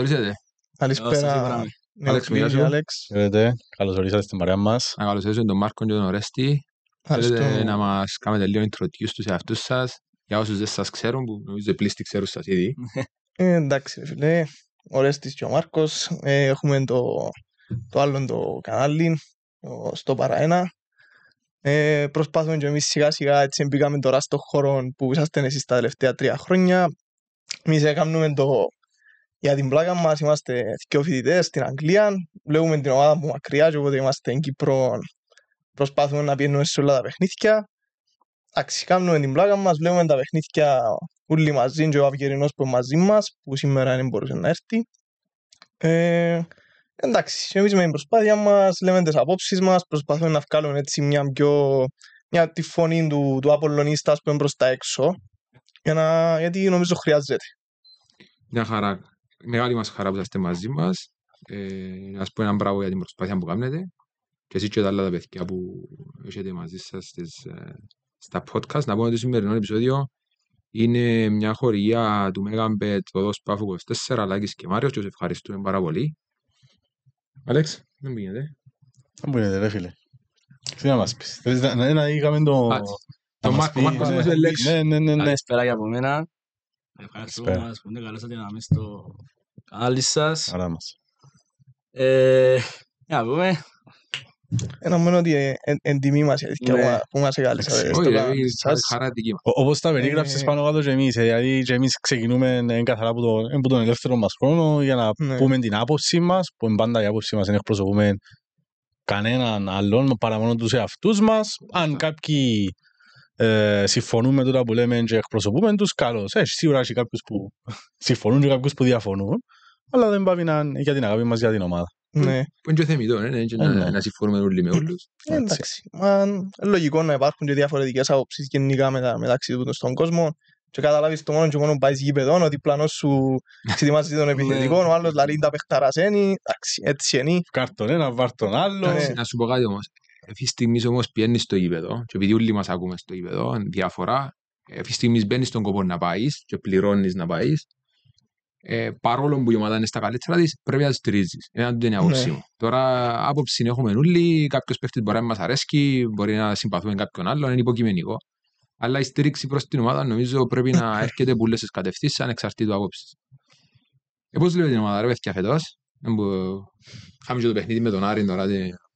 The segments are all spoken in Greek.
ορίσατε. Καλησπέρα. Άλεξ, μιλάσου. Καλώς ορίσατε στην παρέα μας. Να καλωσορίσουμε τον Μάρκο και τον Ορέστη. Θέλετε να μας κάνετε λίγο introduce τους εαυτούς σας, για όσους δεν σας ξέρουν, που νομίζω πλήστη ξέρουν σας ήδη. Ε, εντάξει, φίλε. Ορέστης και ο Μάρκος. Ε, έχουμε το, το άλλο το κανάλι, στο παραένα. Ε, προσπάθουμε και εμείς σιγά σιγά έτσι μπήκαμε τώρα στο χώρο που ήσασταν εσείς τα τελευταία τρία χρόνια. Εμείς έκαναμε το για την πλάκα μας είμαστε δύο φοιτητές στην Αγγλία, βλέπουμε την ομάδα μου μακριά και οπότε είμαστε στην Κύπρο προσπάθουμε να πιένουμε σε όλα τα παιχνίδια. Αξικάμνουμε την πλάκα μας, βλέπουμε τα παιχνίδια όλοι μαζί και ο Αυγερινός που είναι μαζί μας, που σήμερα δεν μπορούσε να έρθει. Ε, εντάξει, εμείς με την προσπάθεια μας, λέμε τις απόψεις μας, προσπαθούμε να βγάλουμε έτσι μια πιο... Μια τη φωνή του, του που είναι προς τα έξω, για να, γιατί νομίζω χρειάζεται. Μια χαρά μεγάλη μας χαρά που είστε μαζί μας. Ε, να σας πω έναν μπράβο για την προσπάθεια που κάνετε και εσείς και τα άλλα τα παιδιά που έχετε μαζί σας στις, ε, στα podcast. Να πω ότι το σημερινό επεισόδιο είναι μια χωριά του Μέγαμπετ Βοδός Πάφου 24, Λάκης και Μάριος και σας ευχαριστούμε πάρα πολύ. Αλέξ, δεν πήγαινε. Δεν πήγαινε ρε φίλε. Τι να μας πεις. Θέλεις να είχαμε το... Το Μάρκο Μάρκος, ναι, ναι, έλεγε. Ναι, ναι, ναι. Καλησπέρα και από μένα. Ευχαριστούμε. Μας που είναι καλέσατε να μην στο κανάλι σας. Χαρά μας. Ε, να πούμε. Ένα ε, μόνο ότι εν τιμή μας ναι. που μας εγκαλέσατε. Χαρά Όπως τα περίγραψες ε. πάνω κάτω και εμείς, δηλαδή και εμείς ξεκινούμε καθαρά από τον ελεύθερο μας χρόνο για να ναι. πούμε την άποψή μας, που πάντα η άποψή μας είναι εκπροσωπούμε κανέναν άλλον παρά μόνο τους εαυτούς μας. Αν κάποιοι ε, συμφωνούμε συμφωνούν με τούτα που λέμε και εκπροσωπούμε τους, καλώς. Ε, έχει σίγουρα και κάποιους που συμφωνούν και κάποιους που διαφωνούν, αλλά δεν πάει να είναι για την αγάπη μας, για την ομάδα. Ναι. Που είναι και θεμητός, ναι, ναι, ε, ναι. να συμφωνούμε όλοι με όλους. Εντάξει. Λογικό να υπάρχουν και διαφορετικές άποψεις γενικά μεταξύ του στον κόσμο και καταλάβεις το μόνο και μόνο πάει γήπεδο, ότι διπλανός σου ξετοιμάζεις τον επιθετικό, ο άλλος λαρίντα παιχταρασένει, έτσι είναι. Κάρτον ένα, βάρτον άλλο. Να σου πω κάτι όμως, αυτή στιγμή όμως πιένεις στο γήπεδο, και επειδή όλοι μας ακούμε στο γήπεδο, διαφορά. Αυτή στιγμής μπαίνεις στον κόπο να πάεις και πληρώνεις να πάεις. Ε, παρόλο που η ομάδα είναι στα καλύτερα της, πρέπει να στηρίζεις. Ένα δεν είναι αγόρσιμο. Ναι. Τώρα, άποψη έχουμε όλοι. Κάποιος παίχτη μπορεί να μας αρέσει, μπορεί να συμπαθούμε κάποιον άλλον, είναι υποκειμενικό. Αλλά η στήριξη προς την ομάδα νομίζω πρέπει να έρχεται πολλέ κατευθύνσεις ανεξαρτήτως άποψης. Ε, Πώς λέει την ομάδα, ρε παιδιά, φετό. Χάμε το παιχνίδι με τον Άρη τώρα,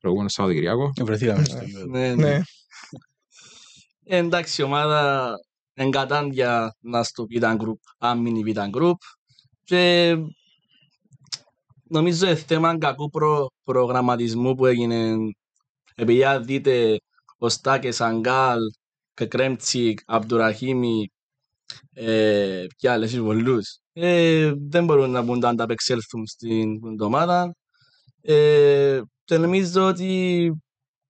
προηγούμενο Κυριακό. Βρεθήκαμε στο ε, ναι, ναι. ναι. Ε, Εντάξει, η ομάδα εγκατάντια να στο Β' Group, αν μείνει Β' Group. Και νομίζω θέμα κακού προ, προγραμματισμού που έγινε. Επειδή δείτε ο Στάκε Αγκάλ Κρέμτσικ, Αμπτουραχήμι, ε, και άλλες εισβολούς. Ε, δεν μπορούν να μπουν να ανταπεξέλθουν στην εβδομάδα. Ε, νομίζω ότι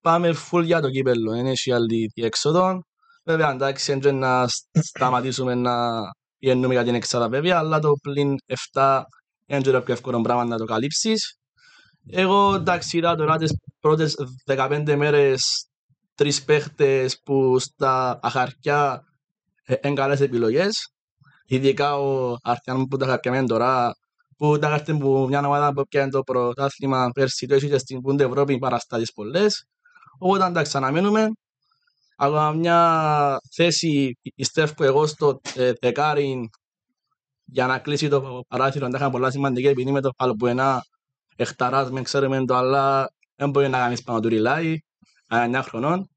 πάμε φουλ για το κύπελο. Δεν έχει άλλη διέξοδο. Βέβαια, εντάξει, έντρε να σταματήσουμε να πηγαίνουμε για την εξάδα βέβαια, αλλά το πλην 7 έντρε το πιο εύκολο πράγμα να το καλύψεις. Εγώ εντάξει είδα τώρα τις πρώτες 15 μέρες τρεις παίχτες που στα αχαρκιά είναι επιλογές. Ειδικά ο Αρτιάν που τα μείνει τώρα που τα που μια ομάδα που πιάνε το πρωτάθλημα πέρσι το έχει στην Πούντε Ευρώπη παραστάσεις πολλές. Οπότε τα ξαναμένουμε. Αλλά μια θέση πιστεύω εγώ στο ε, δεκάρι για να κλείσει το παράθυρο τα πολλά σημαντικά επειδή με το Παλμπουενά εκταράς με ξέρουμε το αλλά δεν μπορεί να κάνεις πάνω του ριλάι 9 χρονών.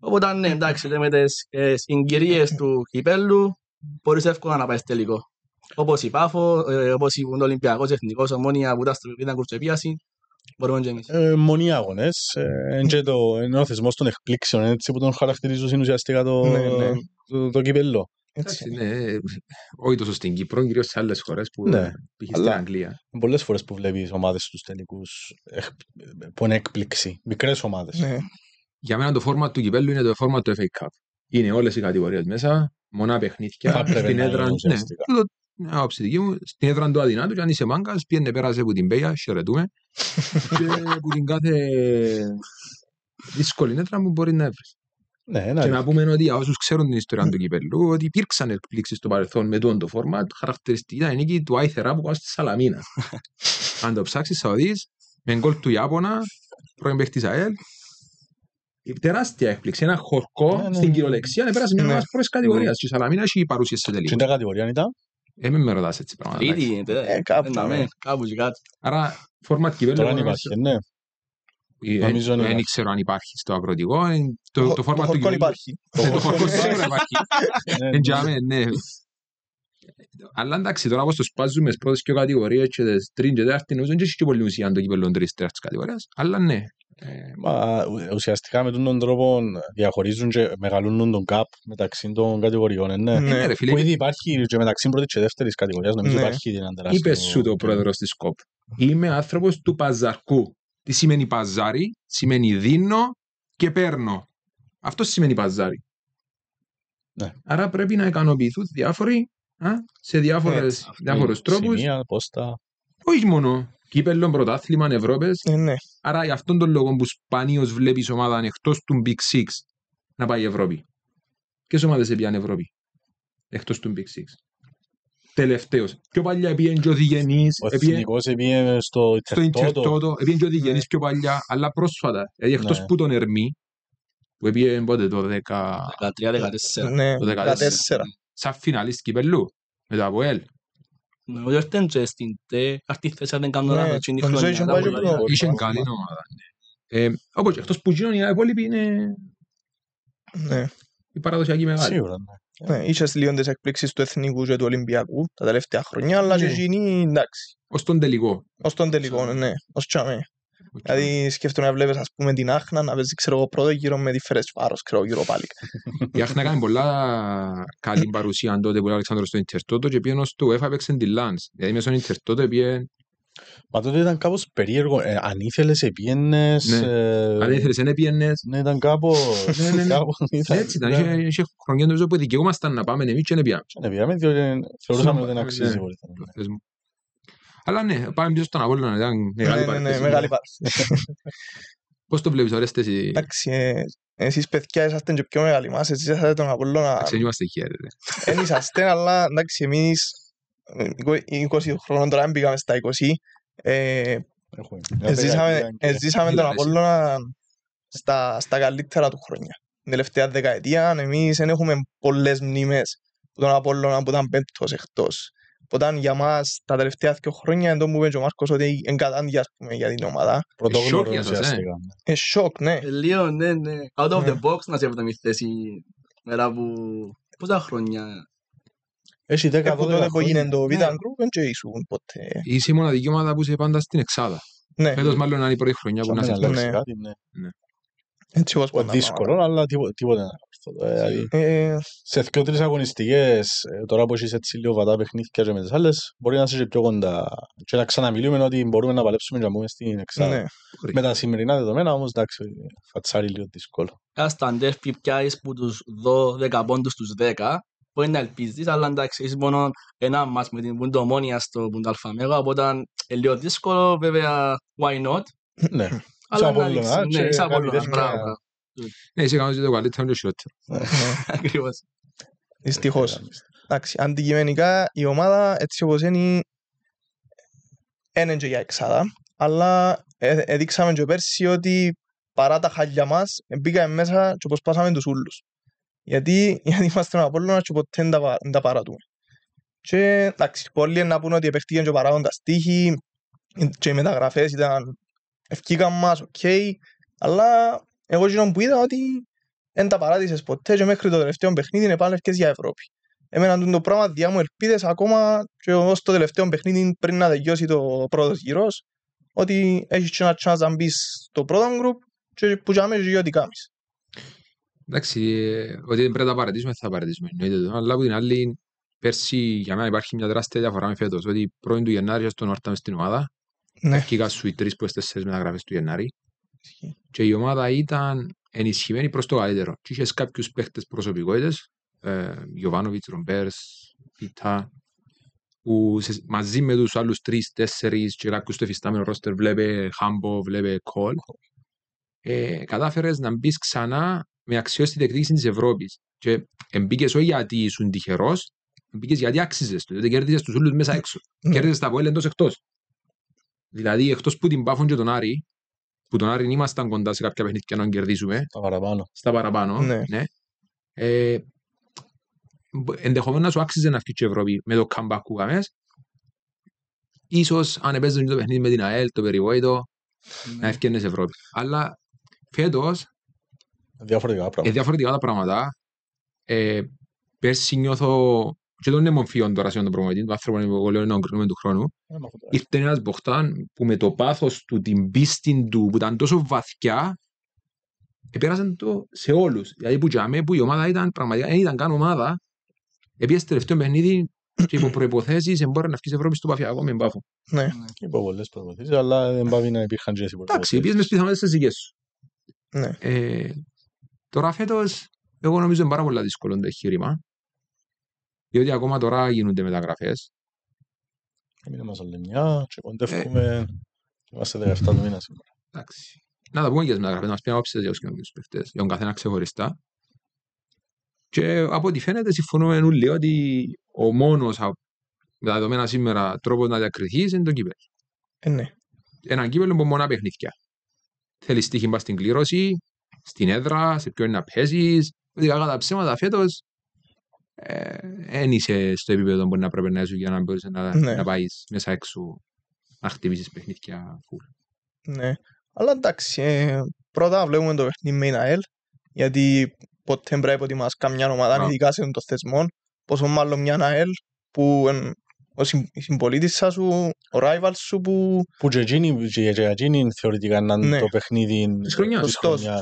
Οπότε ναι εντάξει λέμε τις ε, συγκυρίες του κυπέλου μπορείς εύκολα να πάεις τελικό. Όπως η Πάφο, ε, όπως ο Ολυμπιακός Εθνικός, ομόνια που ήταν κουρτσεπίαση, μπορούμε και εμείς. Ε, μονοί αγωνές, ε, το, είναι ο θεσμός των εκπλήξεων, ε, έτσι που τον χαρακτηρίζουν συνουσιαστικά το, ναι, κυπέλλο. Ναι, ναι ε, όχι τόσο στην Κύπρο, κυρίως σε άλλες χώρες που ναι, στην Αγγλία. Πολλές φορές που βλέπεις ομάδες στους τελικούς που είναι έκπληξη, μικρές ομάδες. Ναι. Για μένα το φόρμα του κυπέλου είναι το φόρμα του FA Cup. Είναι όλες οι κατηγορίες μέσα, μονά παιχνίδια, στην έδρα. Ναι, ναι, άποψη δική μου, στην έδρα του αδυνάτου και αν είσαι μάγκας, πιένε πέρασε από την Πέια, χαιρετούμε και από την κάθε δύσκολη έδρα που μπορεί να έβρεις. Ναι, ναι, Και να πούμε ότι για όσους ξέρουν την ιστορία του κυπέλου, ότι υπήρξαν εκπλήξεις στο παρελθόν με τον το φόρμα, χαρακτηριστική ήταν νίκη του Άιθερα που πάω στη Σαλαμίνα. αν το ψάξεις θα δεις με γκολ του Ιάπωνα, πρώην παίχτης ΑΕΛ, τεράστια έκπληξη, ένα χορκό ναι, στην κυριολεξία, πέρασε μια νέα πρώτης κατηγορίας. Η Σαλαμίνα έχει παρουσίες σε τελικό. Τι κατηγορία ήταν? Ε, με ρωτάς έτσι πράγματα. Ήδη γίνεται, ε, ε, ναι. κάπου και κάτι. Άρα, φόρματ κυπέλλου... Τώρα αν υπάρχει, ναι. Ε, ναι δεν ναι. ξέρω αν υπάρχει στο αγροτικό. Το φόρμα του κυπέλλου υπάρχει. Το του σίγουρα υπάρχει. Εν τζάμε, ναι. Αλλά εντάξει, τώρα όπως το σπάζουμε στις πρώτες και κατηγορίες και τις τρεις και τέταρτη, νομίζω δεν έχει και πολύ ουσία αν το κυπέλλον τρεις τέταρτες κατηγορίες. Αλλά ναι, ε, μα, ουσιαστικά με τον τρόπο διαχωρίζουν και μεγαλούν τον gap μεταξύ των κατηγοριών. Ε, ναι. ναι. ρε, φίλε, που ήδη υπάρχει και μεταξύ πρώτης και δεύτερης κατηγορία, νομίζω ναι. υπάρχει την τεράστιο Είπες σου το πρόεδρος της ΚΟΠ. Είμαι άνθρωπος του παζαρκού. Τι σημαίνει παζάρι, σημαίνει δίνω και παίρνω. Αυτό σημαίνει παζάρι. Ναι. Άρα πρέπει να ικανοποιηθούν διάφοροι α, σε ε, διάφορους τρόπου. Όχι μόνο. Κύπελλο πρωτάθλημα, Ευρώπη. Ε, ναι. Άρα, γι' αυτόν τον λόγο που σπανίω βλέπει ομάδα εκτός του Big Six να πάει η Ευρώπη. Ποιες ομάδες έπιαν Ευρώπη εκτός του Big Six. Τελευταίος. Πιο παλιά έπιαν και ο Διγενή. Ο Εθνικό έπιαν στο Ιντερνετ. Έπιαν και ο Διγενή ναι. πιο παλιά, αλλά πρόσφατα. Δηλαδή, ε, εκτός ναι. που τον Ερμή, που έπιαν πότε το 13-14. Ναι, το 14. Σαν φιναλίστ κυπελού με το Αποέλ. Νομίζω ήρθαν και στην τε, αυτή η θέση δεν κάνω να ναι, είναι η χρονιά. Είχαν καλή ομάδα. Ναι. Ε, που γίνουν οι υπόλοιποι είναι η παραδοσιακή μεγάλη. ναι. Είχες λίγο τις εκπλήξεις του Εθνικού και του Ολυμπιακού τα τελευταία χρόνια, αλλά ναι. και γίνει εντάξει. τον τελικό. Okay. Δηλαδή σκέφτομαι να βλέπεις, ας πούμε, την Άχνα να παίζει ξέρω, εγώ, πρώτο γύρο με διφερές φάρος, ξέρω γύρω πάλι. Η Άχνα έκανε πολλά καλή παρουσία τότε που ο Αλεξάνδρος στο Ιντερτότο και πήγαινε στο UEFA έπαιξε την Λανς. Δηλαδή μέσα στο Ιντερτότο πήγαινε Μα τότε ήταν κάπως περίεργο. Ε, αν ήθελες, επίενε. Ναι. Ε... Αν ήθελες, δεν επίενε. Ναι, ήταν κάπως. ναι, ναι, ναι. Έτσι ήταν. Είχε, χρονιά νομίζω που δικαιούμασταν να πάμε εμείς και να πιάμε. πιάμε, διότι θεωρούσαμε ότι δεν ναι. αξίζει αλλά ναι, πάμε πίσω στον Απόλλωνα, ήταν μεγάλη παρέθεση. μεγάλη παρέθεση. Πώς το βλέπεις, ωραίες εσύ? Εντάξει, εσείς παιδιά είσαστε και πιο μεγάλοι μας, εσείς είσαστε τον Απόλλωνα. Εντάξει, είμαστε ρε. Εν είσαστε, αλλά εντάξει, εμείς 20 χρόνων τώρα μπήκαμε στα 20. Εζήσαμε τον Απόλλωνα στα, στα καλύτερα του χρόνια. Την τελευταία δεκαετία εμείς δεν έχουμε πολλές μνήμες που τον Απόλλωνα που ήταν πέμπτος εκτός. Όταν για μας τα τελευταία δύο χρόνια εντός μου είπε ο Μάρκος ότι εγκατάντια για την ομάδα. Πρωτόγνωρο ουσιαστικά. Ε. ε, σοκ, ναι. Ε, λίγο, ναι, ναι. Out of the ναι. box να σε βρουμε η θέση μετά από πόσα χρόνια. Έχει 10-12 χρόνια. Ε, που έγινε το Vitan ναι. Group δεν ήσουν ποτέ. Είσαι η μοναδική ομάδα που είσαι πάντα στην Εξάδα. Ναι. Φέτος μάλλον είναι η πρώτη χρονιά που να σε έτσι όπως πάντα. Δύσκολο, αλλά τίποτα να ε, δηλαδή, ε, ε, Σε δυο τρεις αγωνιστικές, τώρα που είσαι έτσι λίγο βατά παιχνίδια και με τις άλλες, μπορεί να είσαι πιο κοντά. Και να ξαναμιλούμε ότι μπορούμε να παλέψουμε και να μπούμε στην Ναι. Με τα σημερινά δεδομένα όμως, εντάξει, φατσάρει λίγο δύσκολο. Ας τα αντέρφη πιάσεις που τους δω πόντους τους δέκα. μπορεί να ελπίζεις, αλλά εντάξει, είσαι μόνο ένα μας με την Πουντομόνια στο πούντα οπότε είναι λίγο δύσκολο, βέβαια, why not. Ναι. Αλλά να λήξει. Ναι, σαν πολλά. Ναι. ναι, είσαι κανόνας και το καλύτερο είναι και χειρότερο. Ακριβώς. Δυστυχώς. Ε, εντάξει, αντικειμενικά η ομάδα έτσι όπως είναι είναι και για εξάδα, αλλά έδειξαμε ε, και πέρσι ότι παρά τα χάλια μας μπήκαμε μέσα και πάσαμε τους ούλους. Γιατί, γιατί είμαστε ένα πόλωνα και ποτέ δεν τα παρατούμε. Και εντάξει, πολλοί να πούνε ότι επεχτήκαν και παράγοντας τύχη και οι μεταγραφές ήταν ευκήκαν μας, οκ. Okay, αλλά εγώ γίνον που είδα ότι δεν τα παράτησες ποτέ και μέχρι το τελευταίο παιχνίδι είναι πάλι για Ευρώπη. Εμένα το πράγμα διά μου ελπίδες ακόμα και ως το τελευταίο παιχνίδι πριν να τελειώσει το πρώτος γύρος ότι έχεις και ένα chance να μπεις στο πρώτο γκρουπ και που και αμέσως ό,τι κάνεις. Εντάξει, ότι δεν πρέπει να τα παρατήσουμε, θα τα παρατήσουμε. Εννοείται το. Αλλά από την άλλη, πέρσι για μένα υπάρχει μια τεράστια διαφορά με φέτος. Ότι πρώην του Γενάρη στον Όρτα στην ομάδα ναι. Αρχικά σου οι τρεις προς τέσσερις μεταγραφές του Γενάρη. Και η ομάδα ήταν ενισχυμένη προς το καλύτερο. Και είχες κάποιους παίχτες προσωπικότητες, ε, Γιωβάνοβιτς, Ρομπέρς, Πιτά, που μαζί με τους άλλους τρεις, τέσσερις και κάποιους στο εφιστάμενο ρόστερ βλέπε Χάμπο, βλέπε Κόλ, ε, κατάφερες να μπεις ξανά με αξιώσει την διεκδίκηση της Ευρώπης. Και μπήκες όχι γιατί ήσουν τυχερός, μπήκες γιατί άξιζες το, δεν κέρδισες τους ούλους μέσα ναι. έξω. Mm. τα βόλια εντός εκτός. Δηλαδή, εκτός που την Πάφων και τον Άρη, που τον Άρη ήμασταν κοντά σε κάποια παιχνίδια να κερδίσουμε. Στα παραπάνω. Στα παραπάνω, ναι. ναι. Ε, ενδεχομένως σου άξιζε να φτιάξει η Ευρώπη με το comeback που είχαμε. Ίσως αν επέζεσαι το παιχνίδι με την ΑΕΛ, το περιβόητο, mm. να ευκαιρνες Ευρώπη. Αλλά φέτος... Διαφορετικά πράγματα. Ε, διαφορετικά τα πράγματα. Ε, πέρσι νιώθω και των εμμορφιών τώρα σε τον προμονητή, του άνθρωπου που λέω να ογκρίνουμε του χρόνου, ήρθε ένας Μποχτάν που με το πάθος του, την πίστη του, που ήταν τόσο βαθιά, επέρασαν το σε όλους. Δηλαδή που τζάμε, που η ομάδα ήταν πραγματικά, δεν ήταν καν ομάδα, επειδή στο τελευταίο παιχνίδι και υπό προϋποθέσεις μπορεί να βγεις Ευρώπη στο παφιακό με μπάφο. Ναι, ναι υπό πολλές προϋποθέσεις, αλλά δεν πάει να υπήρχαν και προϋποθέσεις. Εντάξει, επίσης στις δικές σου. Ναι. Ε, τώρα φέτος, εγώ νομίζω είναι πάρα πολύ δύσκολο το εγχείρημα διότι ακόμα τώρα γίνονται μεταγραφές. Μείνουμε μια και κοντεύουμε. Είμαστε 17 του μήνα σήμερα. Εντάξει. Να τα πούμε και για τις μεταγραφές, να μας πει απόψε για τους παιχτέ, για τον καθένα ξεχωριστά. Και από ό,τι φαίνεται, συμφωνούμε όλοι ότι ο μόνος με τα δεδομένα σήμερα τρόπος να διακριθείς είναι το κύπελ. Ε, ναι. Ένα κύπελ που μονά παιχνίδια. Θέλει τύχημα στην κλήρωση, στην έδρα, σε ποιον να παίζεις. Δηλαδή, κατά ψέματα φέτος δεν ε, είσαι στο επίπεδο που να πρέπει να είσαι για να μπορείς να, ναι. πάεις μέσα έξω να χτυπήσεις παιχνίδια Ναι, αλλά εντάξει, ε, πρώτα βλέπουμε το παιχνίδι με ένα ΑΕΛ, γιατί ποτέ πρέπει ότι μας καμιά ομάδα, ειδικά σε αυτό το θεσμό πόσο μάλλον μια ΑΕΛ που ο συμπολίτη σου, ο rival σου που... Που και τζετζίνι θεωρητικά να είναι ναι. το παιχνίδι της χρονιάς.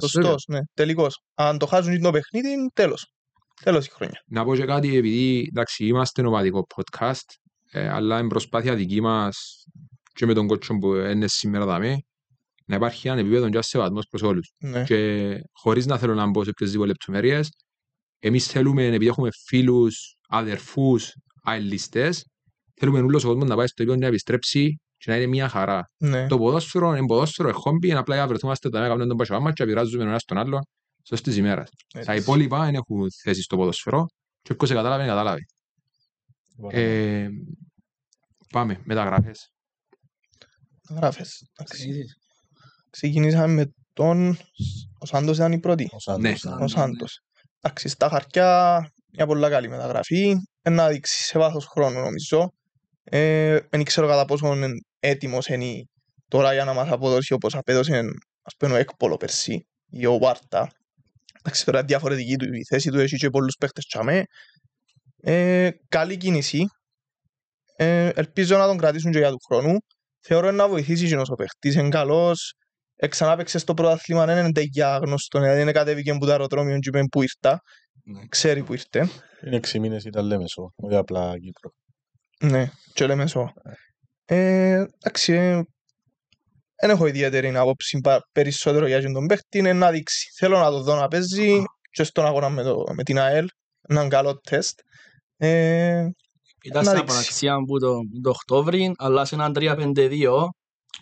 Σωστός, ναι, τελικός. Αν το χάσουν το παιχνίδι, τέλος. Τέλος της χρονιά. Να πω και κάτι, επειδή εντάξει, είμαστε νομαδικό podcast, ε, αλλά είναι προσπάθεια δική μας και με τον κότσο που είναι σήμερα δαμέ, να υπάρχει ένα επίπεδο και ασεβατμός προς όλους. Ναι. Και χωρίς να θέλω να μπω σε ποιες δύο λεπτομέρειες, εμείς θέλουμε, επειδή έχουμε φίλους, αδερφούς, αελιστές, θέλουμε όλος ο κόσμος να πάει στο επίπεδο να επιστρέψει και να είναι μια χαρά. Ναι. Το ποδόσφαιρο είναι ποδόσφαιρο, είναι χόμπι, είναι απλά για να βρεθούμε να κάνουμε τον πασοβάμα και πειράζουμε ένα στον άλλο Σωστές τη ημέρα. Τα υπόλοιπα δεν έχουν θέση στο ποδοσφαιρό και όποιος κατάλαβε, κατάλαβε. Wow. Ε, πάμε, μεταγραφές. Μεταγραφές. Ξεκινήσαμε με τον... Ο Σάντος ήταν η πρώτη. Ο Σάντος. Ναι. Ο Σάντος. Ναι. Εντάξει, στα χαρτιά μια πολύ καλή μεταγραφή. Ένα δείξει σε βάθος χρόνου νομίζω. Ε, δεν ξέρω κατά πόσο έτοιμος είναι τώρα για να μας αποδώσει όπως απέδωσε ο Έκπολο περσί ή ο Βάρτα Εντάξει, τώρα διαφορετική του η θέση του, έχει και πολλούς παίχτες τσάμε. Ε, καλή κίνηση. Ε, ελπίζω να τον κρατήσουν και για του χρόνου. Θεωρώ να βοηθήσει και ο παίχτης, είναι καλός. Εξανά παίξε στο πρωτάθλημα, δεν ναι, είναι τέτοια γνωστό, ναι, δηλαδή είναι κατέβηκε που τα αεροδρόμιο και είπε που ήρθα. Ναι. Ξέρει που ήρθε. Είναι 6 μήνες ήταν Λέμεσο, όχι απλά Κύπρο. Ναι, και Λέμεσο. Ναι. Ε, εντάξει, ε, δεν έχω ιδιαίτερη άποψη περισσότερο για τον παίχτη, είναι να δείξει. Θέλω να το δω να παίζει και στον αγώνα με, το, με την ΑΕΛ, έναν καλό τεστ. Ε, Ήταν στην αποναξία που το, το Οκτώβρη, αλλά σε έναν 3-5-2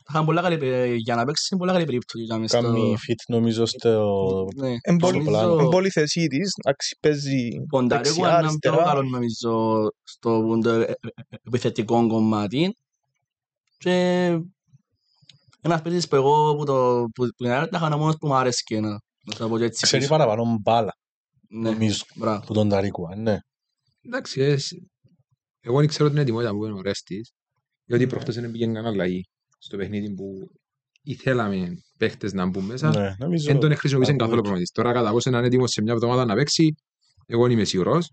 Είχαν πολλά καλή, για να παίξει πολλά καλή περίπτωση. στο... φιτ, νομίζω στο ναι. πλάνο. Είναι πολύ θέση της, παίζει δεξιά, αριστερά. Πονταρέκου καλό νομίζω στο επιθετικό κομμάτι. Και ένας παιδί που εγώ που, το, που, που την τα χανα που μου αρέσει και να, να πω έτσι. Ξέρει παραπάνω μπάλα, ναι. νομίζω, Μπράβο. που τον Ταρίκουα, ε, ναι. Εντάξει, ε, εγώ δεν ξέρω την ετοιμότητα που είναι ο Ρέστης, διότι προχτές δεν πήγαινε κανένα λαϊ στο παιχνίδι που ήθελαμε παίχτες να μπουν μέσα, ναι, δεν τον χρησιμοποιήσαν καθόλου προγραμματής. Τώρα κατά πόσο είναι έτοιμος σε μια εβδομάδα να παίξει, εγώ είμαι σίγουρος.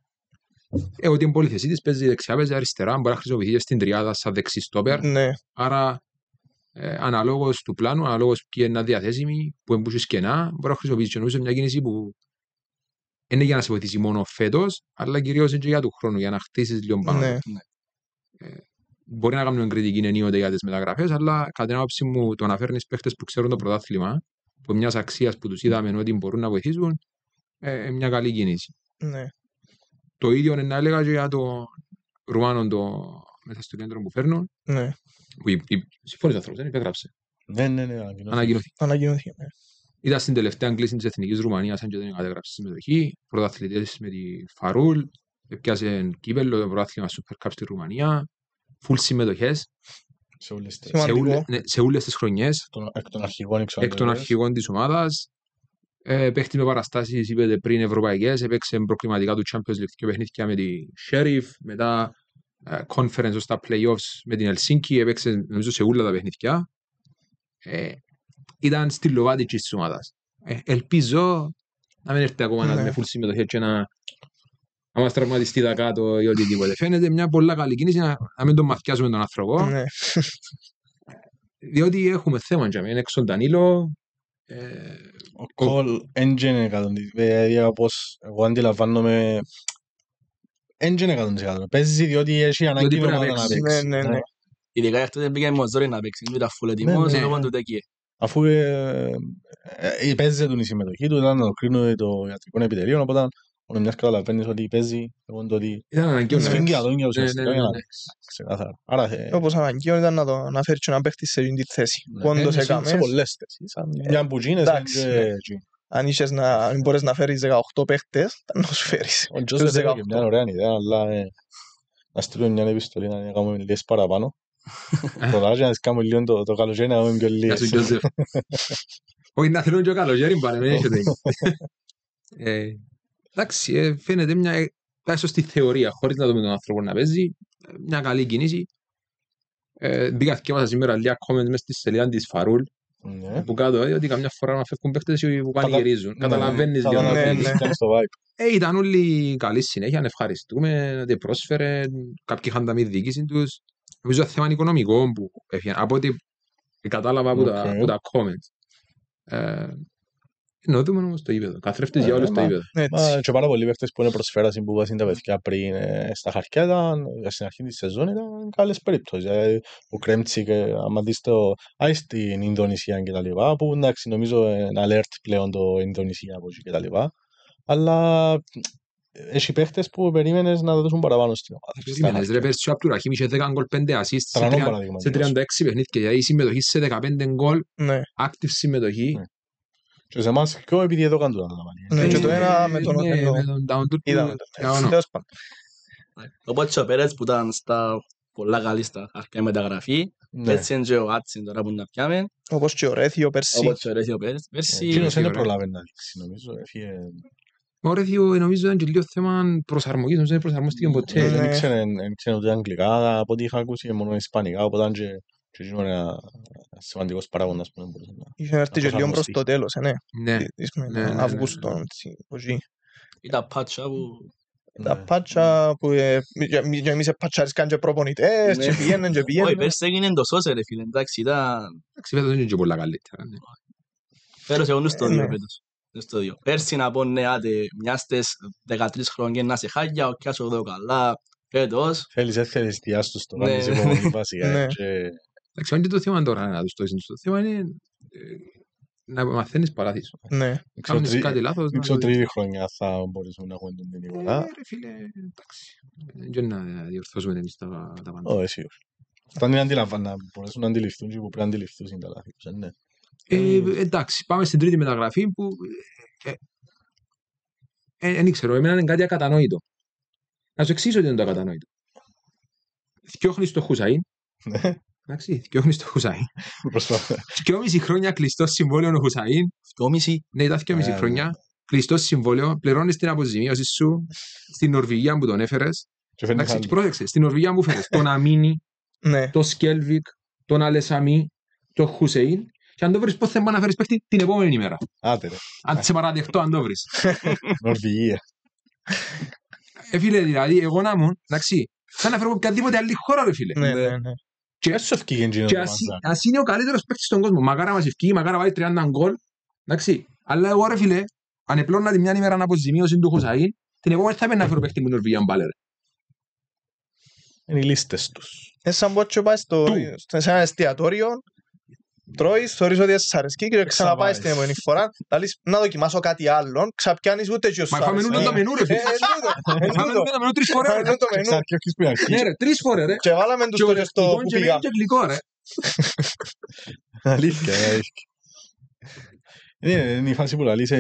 Εγώ την πολυθεσία της παίζει δεξιά, παίζει αριστερά, μπορεί να χρησιμοποιηθεί στην τριάδα σαν δεξί στόπερ. Ναι. Άρα ε, αναλόγω του πλάνου, αναλόγω ποιοι είναι διαθέσιμη, που εμπούσε κενά, μπορεί να χρησιμοποιήσεις και νομίζω μια κίνηση που είναι για να σε βοηθήσει μόνο φέτος, αλλά κυρίως είναι και για του χρόνου, για να χτίσεις λίγο πάνω. Ναι. ναι. Ε, μπορεί να κάνουμε κριτική ενίοτε για τις μεταγραφές, αλλά κατά την άποψή μου το να φέρνεις παίχτες που ξέρουν το πρωτάθλημα, που μιας αξίας που τους είδαμε ότι μπορούν να βοηθήσουν, ε, μια καλή κίνηση. Ναι. Το ίδιο είναι να έλεγα και για το Ρουμάνο το, μέσα στο κέντρο που φέρνουν. Ναι που συμφώνησε ο άνθρωπος, δεν υπέγραψε. Ναι, ναι, ναι, ανακοινώθηκε. Ανακοινώθηκε, ναι. Ήταν στην τελευταία κλίση της Εθνικής Ρουμανίας, αν και δεν κατέγραψε συμμετοχή, πρωταθλητές με τη Φαρούλ, έπιασε κύπελο, πρωτάθλημα Super Cup στη Ρουμανία, φουλ συμμετοχές. Ναι, σε όλες, τις χρονιές. Εκ των αρχηγών, της ομάδας. Ε, παίχτη με παραστάσεις, είπετε πριν, ευρωπαϊκές. Έπαιξε προκληματικά του Champions League και παιχνίδια με τη Sheriff. Μετά ε, conference στα playoffs με την Ελσίνκη, έπαιξε νομίζω σε όλα τα παιχνιδιά. Ε, ήταν στη λοβάτη της ομάδας. Ε, ελπίζω να μην έρθει ακόμα να ναι. με φουλ συμμετοχή και να να μας τραυματιστεί τα κάτω ή οτιδήποτε. Φαίνεται μια πολλά καλή κίνηση να, να μην τον μαθιάζουμε τον άνθρωπο. Ναι. Ε, διότι έχουμε θέμα για μένα, έξω Ντανίλο. Ε, Ο Κολ δεν είναι Δηλαδή όπως εγώ αντιλαμβάνομαι Εν και είναι Παίζεις διότι έχει ανάγκη η να παίξει. Ναι, ναι, ναι. Ειδικά δεν πήγαινε μοζόρι να παίξει. Ήταν το Αφού ε, ε, ε, παίζει η συμμετοχή ήταν να το κρίνουν το ιατρικό επιτελείο, οπότε όταν εγώ το ότι ήταν να το να παίχτη σε αν, είχες να, αν μπορείς να φέρεις 18 παίχτες, θα να σου φέρεις. Ο Τζος έχει μια ωραία ιδέα, αλλά ε, να στείλουν μια επιστολή να κάνουμε λίγες παραπάνω. Προλάβει να κάνουμε λίγο το, το καλοκαίρι να κάνουμε πιο λίγες. Όχι να θέλουν και ο καλοκαίρι, πάνε, μην έχετε. Ε, εντάξει, ε, φαίνεται μια τάση στη θεωρία, χωρίς να δούμε τον άνθρωπο να παίζει, μια καλή κινήση. Ε, Δικάθηκε μας σήμερα λίγα comments μέσα στη σελίδα της Φαρούλ, ναι. που κάτω, ε, ότι καμιά φορά να φεύγουν παίχτες οι που πανηγυρίζουν. Καταλαβαίνεις για να ναι. Ε, ήταν όλοι καλή συνέχεια, ευχαριστούμε, ότι πρόσφερε, κάποιοι είχαν τα μη διοίκηση τους. Νομίζω το θέμα οικονομικό που έφυγαν, από ό,τι κατάλαβα από τα comments. Ε, Εννοούμε όμως το ύπεδο. Καθρέφτες ναι, για ναι, όλους το ύπεδο. Ναι, και πάρα πολλοί παίχτες που είναι προσφέρα που βάζουν τα παιδιά πριν ε, στα χαρτιά ήταν, ε, στην αρχή της σεζόν ήταν καλές περίπτωσεις. Ε, ο Κρέμτσικ, άμα δεις το Άι στην Ινδονησία και τα λοιπά, που εντάξει νομίζω είναι alert πλέον το Ινδονησία από εκεί και τα λοιπά. Αλλά έχει παίχτες που περίμενες να δώσουν παραπάνω στην ομάδα. Περίμενες. ρε πέρσι ο Απτουραχήμ είχε 10 γκολ 5 assists σε 36 παιχνίδια. Η συμμετοχή σε 15 γκολ, active συμμετοχή. Και σε εμάς και επειδή εδώ κάνουν τα λαμάνια. Και το ένα με τον Οτέλο. Είδαμε το. Ο Πότσο Πέρες που ήταν στα πολλά καλή στα αρχαία μεταγραφή. Έτσι είναι και ο Άτσιν τώρα που να πιάμε. Όπως και ο Ρέθιο Πέρσι. Όπως και ο Ρέθιο Πέρσι. Εκείνος δεν προλάβει να δείξει νομίζω. Ο Ρέθιο νομίζω ήταν και λίγο θέμα προσαρμογής. Νομίζω δεν προσαρμόστηκε ποτέ. Δεν ήξερε ούτε αγγλικά από ό,τι είχα ακούσει μόνο ισπανικά. Οπότε και είναι ένα σημαντικό παράγοντας που μπορούσε Είχε έρθει λίγο προς το τέλος, ε, ναι. Ναι. Αυγούστο, ναι, ναι, όχι. Ναι, ήταν πάτσα που... Τα πάτσα που ε, για εμείς και προπονητές και και Όχι, πέρσι το ρε φίλε, εντάξει, είναι και καλύτερα. ναι, σε ο Κιάσο εδώ καλά, φέτος. Θέλεις ε, Εντάξει, είναι το θέμα τώρα να το είσαι. Το θέμα είναι ε, να μαθαίνεις παράδεισο. Ναι. Κάνεις κάτι λάθος. Μίξω τρία χρόνια θα μπορούσαμε να έχουμε την Νίκολα. Ναι, ε, ρε φίλε, εντάξει. Δεν να διορθώσουμε εμείς τα πάντα. Όχι, εσύ. Αυτά είναι να Μπορέσουν να αντιληφθούν και που πρέπει να αντιληφθούν είναι τα λάθη. Ε, ναι. Ε, εντάξει, πάμε στην τρίτη μεταγραφή που δεν ξέρω, εμένα είναι κάτι ακατανόητο. Να σου εξήσω ότι είναι το ακατανόητο. Θιώχνεις το Εντάξει, δυόμιση το Χουσαΐν. Δυόμιση χρόνια κλειστό συμβόλαιο ο Χουσαΐν. Δυόμιση, ναι, ήταν δυόμιση ε, ναι. χρόνια. Κλειστό συμβόλαιο, πληρώνεις την αποζημίωση σου στην Νορβηγία που τον έφερες. Εντάξει, και πρόσεξε, στην Νορβηγία μου φέρες τον Αμίνη, ναι. τον Σκέλβικ, τον Αλεσαμι, τον Χουσέιν. Και αν το βρεις, πώς θα να φέρεις παίχτη την επόμενη ημέρα. αν σε παραδεχτώ, αν το βρεις. Νορβηγία. Ε, δηλαδή, εγώ να μου, εντάξει, θα αναφέρω οποιαδήποτε άλλη χώρα, ρε φίλε. Ναι, ε, και ας είναι ο καλύτερος παίκτης στον κόσμο. Μακάρα μας ευκεί, μακάρα βάλει 30 γκολ. Εντάξει, αλλά εγώ ρε φίλε, αν επλώνα τη μια ημέρα να αποζημίωση του Χουσαΐν, την επόμενη θα έπαιρνα να φέρω παίκτη με Νορβηγία μπάλερ. Είναι οι λίστες τους. Είναι πότσο πάει στο, σε ένα εστιατόριο τρώεις, θεωρείς ότι σας αρέσκει και ξαναπάει στην επόμενη φορά, θα λες να δοκιμάσω κάτι άλλο, ξαπιάνεις ούτε και ο Μα είχαμε ε, νου το μενού ρε φίλε. Πάμε νου το μενού τρεις φορές ρε. Ναι ρε, τρεις φορές Και βάλαμε τους τότε στο λοιπόν, που πήγα. Και γλυκό ρε. Αλήθεια, αλήθεια. Είναι η φάση που λαλείς ε,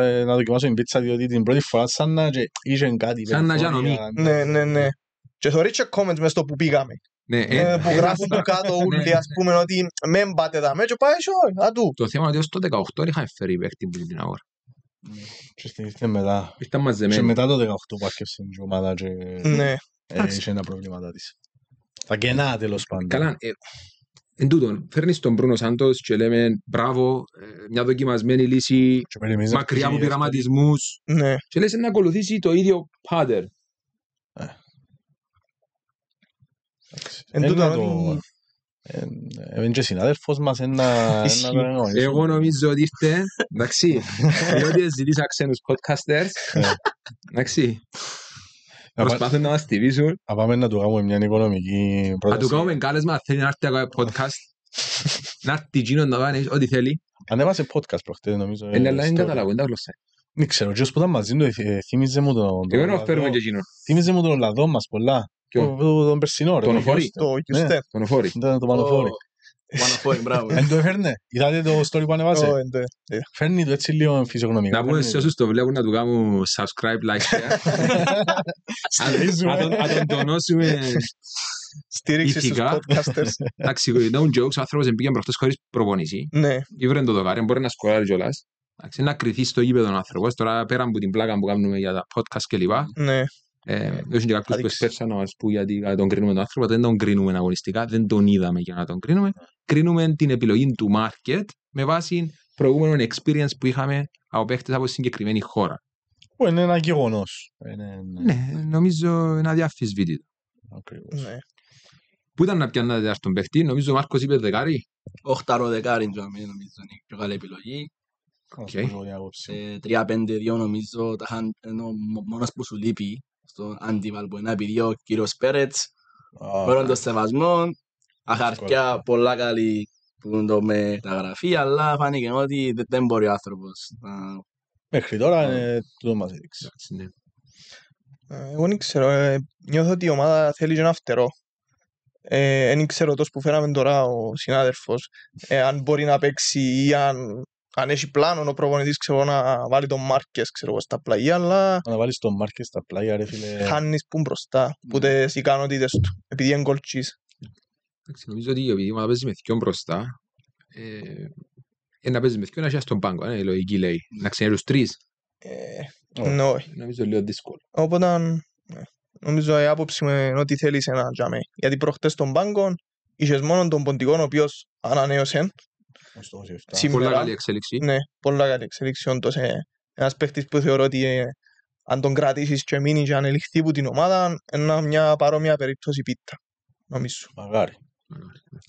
ε, να δοκιμάσω την πίτσα διότι την πρώτη φορά σαν να είχε κάτι. Σαν να είχε ανομή. Ναι, ναι, ναι. Και θεωρείς και comments μες το που πήγαμε. Ναι, ε, ε, που ε, γράφουν του κάτω ναι, όλοι, ναι, ας πούμε, ότι μεν πάτε τα μέτια, πάει εσύ όλοι, αντού. Το θέμα είναι ότι το 18 είχα εφαίρει παίκτη που την αγορά. Ήρθε μετά. Ήρθαν μαζεμένοι. Και μετά το 18 που άρχισε η ομάδα και είχε ένα πρόβλημα της. Τα κενά τέλος πάντων. Καλά, Εν τούτον, φέρνεις τον Προύνο Σάντος και λέμε μπράβο, μια δοκιμασμένη λύση μακριά από πειραματισμούς και λες να ακολουθήσει το ίδιο πάτερ Εν τούτο το... Έμεινε και συνάδελφος μας ένα... Εγώ νομίζω ότι ήρθε, εντάξει, διότι ζητήσα ξένους podcasters, ε. εντάξει, προσπάθουν να μας στηρίζουν. Θα πάμε να του κάνουμε μια οικονομική πρόταση. Να του κάνουμε κάλεσμα, θέλει να έρθει ακόμα podcast, να έρθει γίνο να κάνει ό,τι θέλει. Ανέβασε podcast προχτές νομίζω. Είναι ε, αλλά δεν καταλαβούν τα γλωσσά. Δεν ξέρω, ο κύριος που ήταν μαζί του ε, θύμιζε μου τον... Εγώ να φέρουμε και εκείνο. Θύμιζε μου τον λαδό μας πολλά. Τον περσινό, ρε. Τον οφόρη. Τον οφόρη. Το μανοφόρη. Ναι, μανοφόρη, μπράβο. Εν το έφερνε. Είδατε το story που ανεβάσε. Ε. Φέρνει το έτσι λίγο φυσιογνωμικά. Να πούμε σε το βλέπουν να του κάνουν subscribe, like, share. Αν τον τονώσουμε στήριξη στους podcasters. Εντάξει, no jokes, ο άνθρωπος πήγε προχτές χωρίς προπονησή. Ναι. το podcast έχουν ε, και κάποιους που εσπέρσαν να μας πού γιατί τον κρίνουμε τον άνθρωπο, δεν τον κρίνουμε αγωνιστικά, δεν τον είδαμε για να τον κρίνουμε. Κρίνουμε την επιλογή του market με βάση προηγούμενο experience που είχαμε από παίχτες από συγκεκριμένη χώρα. Που είναι ένα γεγονός. Ναι. ναι, νομίζω είναι αδιαφυσβήτητο. Ακριβώς. Ναι. Πού ήταν να πιάνατε στον παίχτη, νομίζω ο Μάρκος είπε δεκάρι. Οχτάρο δεκάρι, νομίζω είναι η πιο καλή επιλογή. Ε, τρία πέντε δύο νομίζω, μόνος που σου λείπει στον αντίπαλο που είναι επειδή ο κύριος Πέρετς, oh, τον σεβασμό αχαρκιά πολλά καλή που το με τα γραφεία, αλλά φάνηκε ότι δεν μπορεί ο άνθρωπος. Μέχρι τώρα το μας έδειξε. Ναι. Εγώ δεν ξέρω, ε, νιώθω ότι η ομάδα θέλει και ένα φτερό. Δεν ε, ξέρω τόσο που φέραμε τώρα ο συνάδελφος, ε, αν μπορεί να παίξει ή αν αν έχει πλάνο ο προπονητής ξέρω, να βάλει τον Μάρκες ξέρω, στα πλάγια, αλλά... Να βάλεις τον Μάρκες στα πλάγια, ρε φίλε... Χάνεις που μπροστά, που ναι. τις ικανότητες του, επειδή είναι κολτσίς. Νομίζω ότι επειδή μα παίζει με θυκιόν μπροστά, ε, να παίζει με θυκιόν να χάσει τον πάγκο, ε, η λογική λέει, ναι. να ξέρεις τους τρεις. Ε, ναι. Νομίζω λίγο δύσκολο. Οπότε, ναι. νομίζω η άποψη μου είναι ότι θέλεις ένα τζαμέ. Γιατί προχτές τον πάγκο, είχες μόνο τον ποντικό ο οποίος ανανέωσε, Σήμερα, πολλά καλή εξέλιξη. Ναι, πολλά καλή εξέλιξη. Όντως, ε, ένας παίχτης που θεωρώ ότι ε, αν τον κρατήσεις και μείνει και ανελιχθεί που την ομάδα, είναι μια παρόμοια περίπτωση πίτα, νομίζω. Μαγάρι.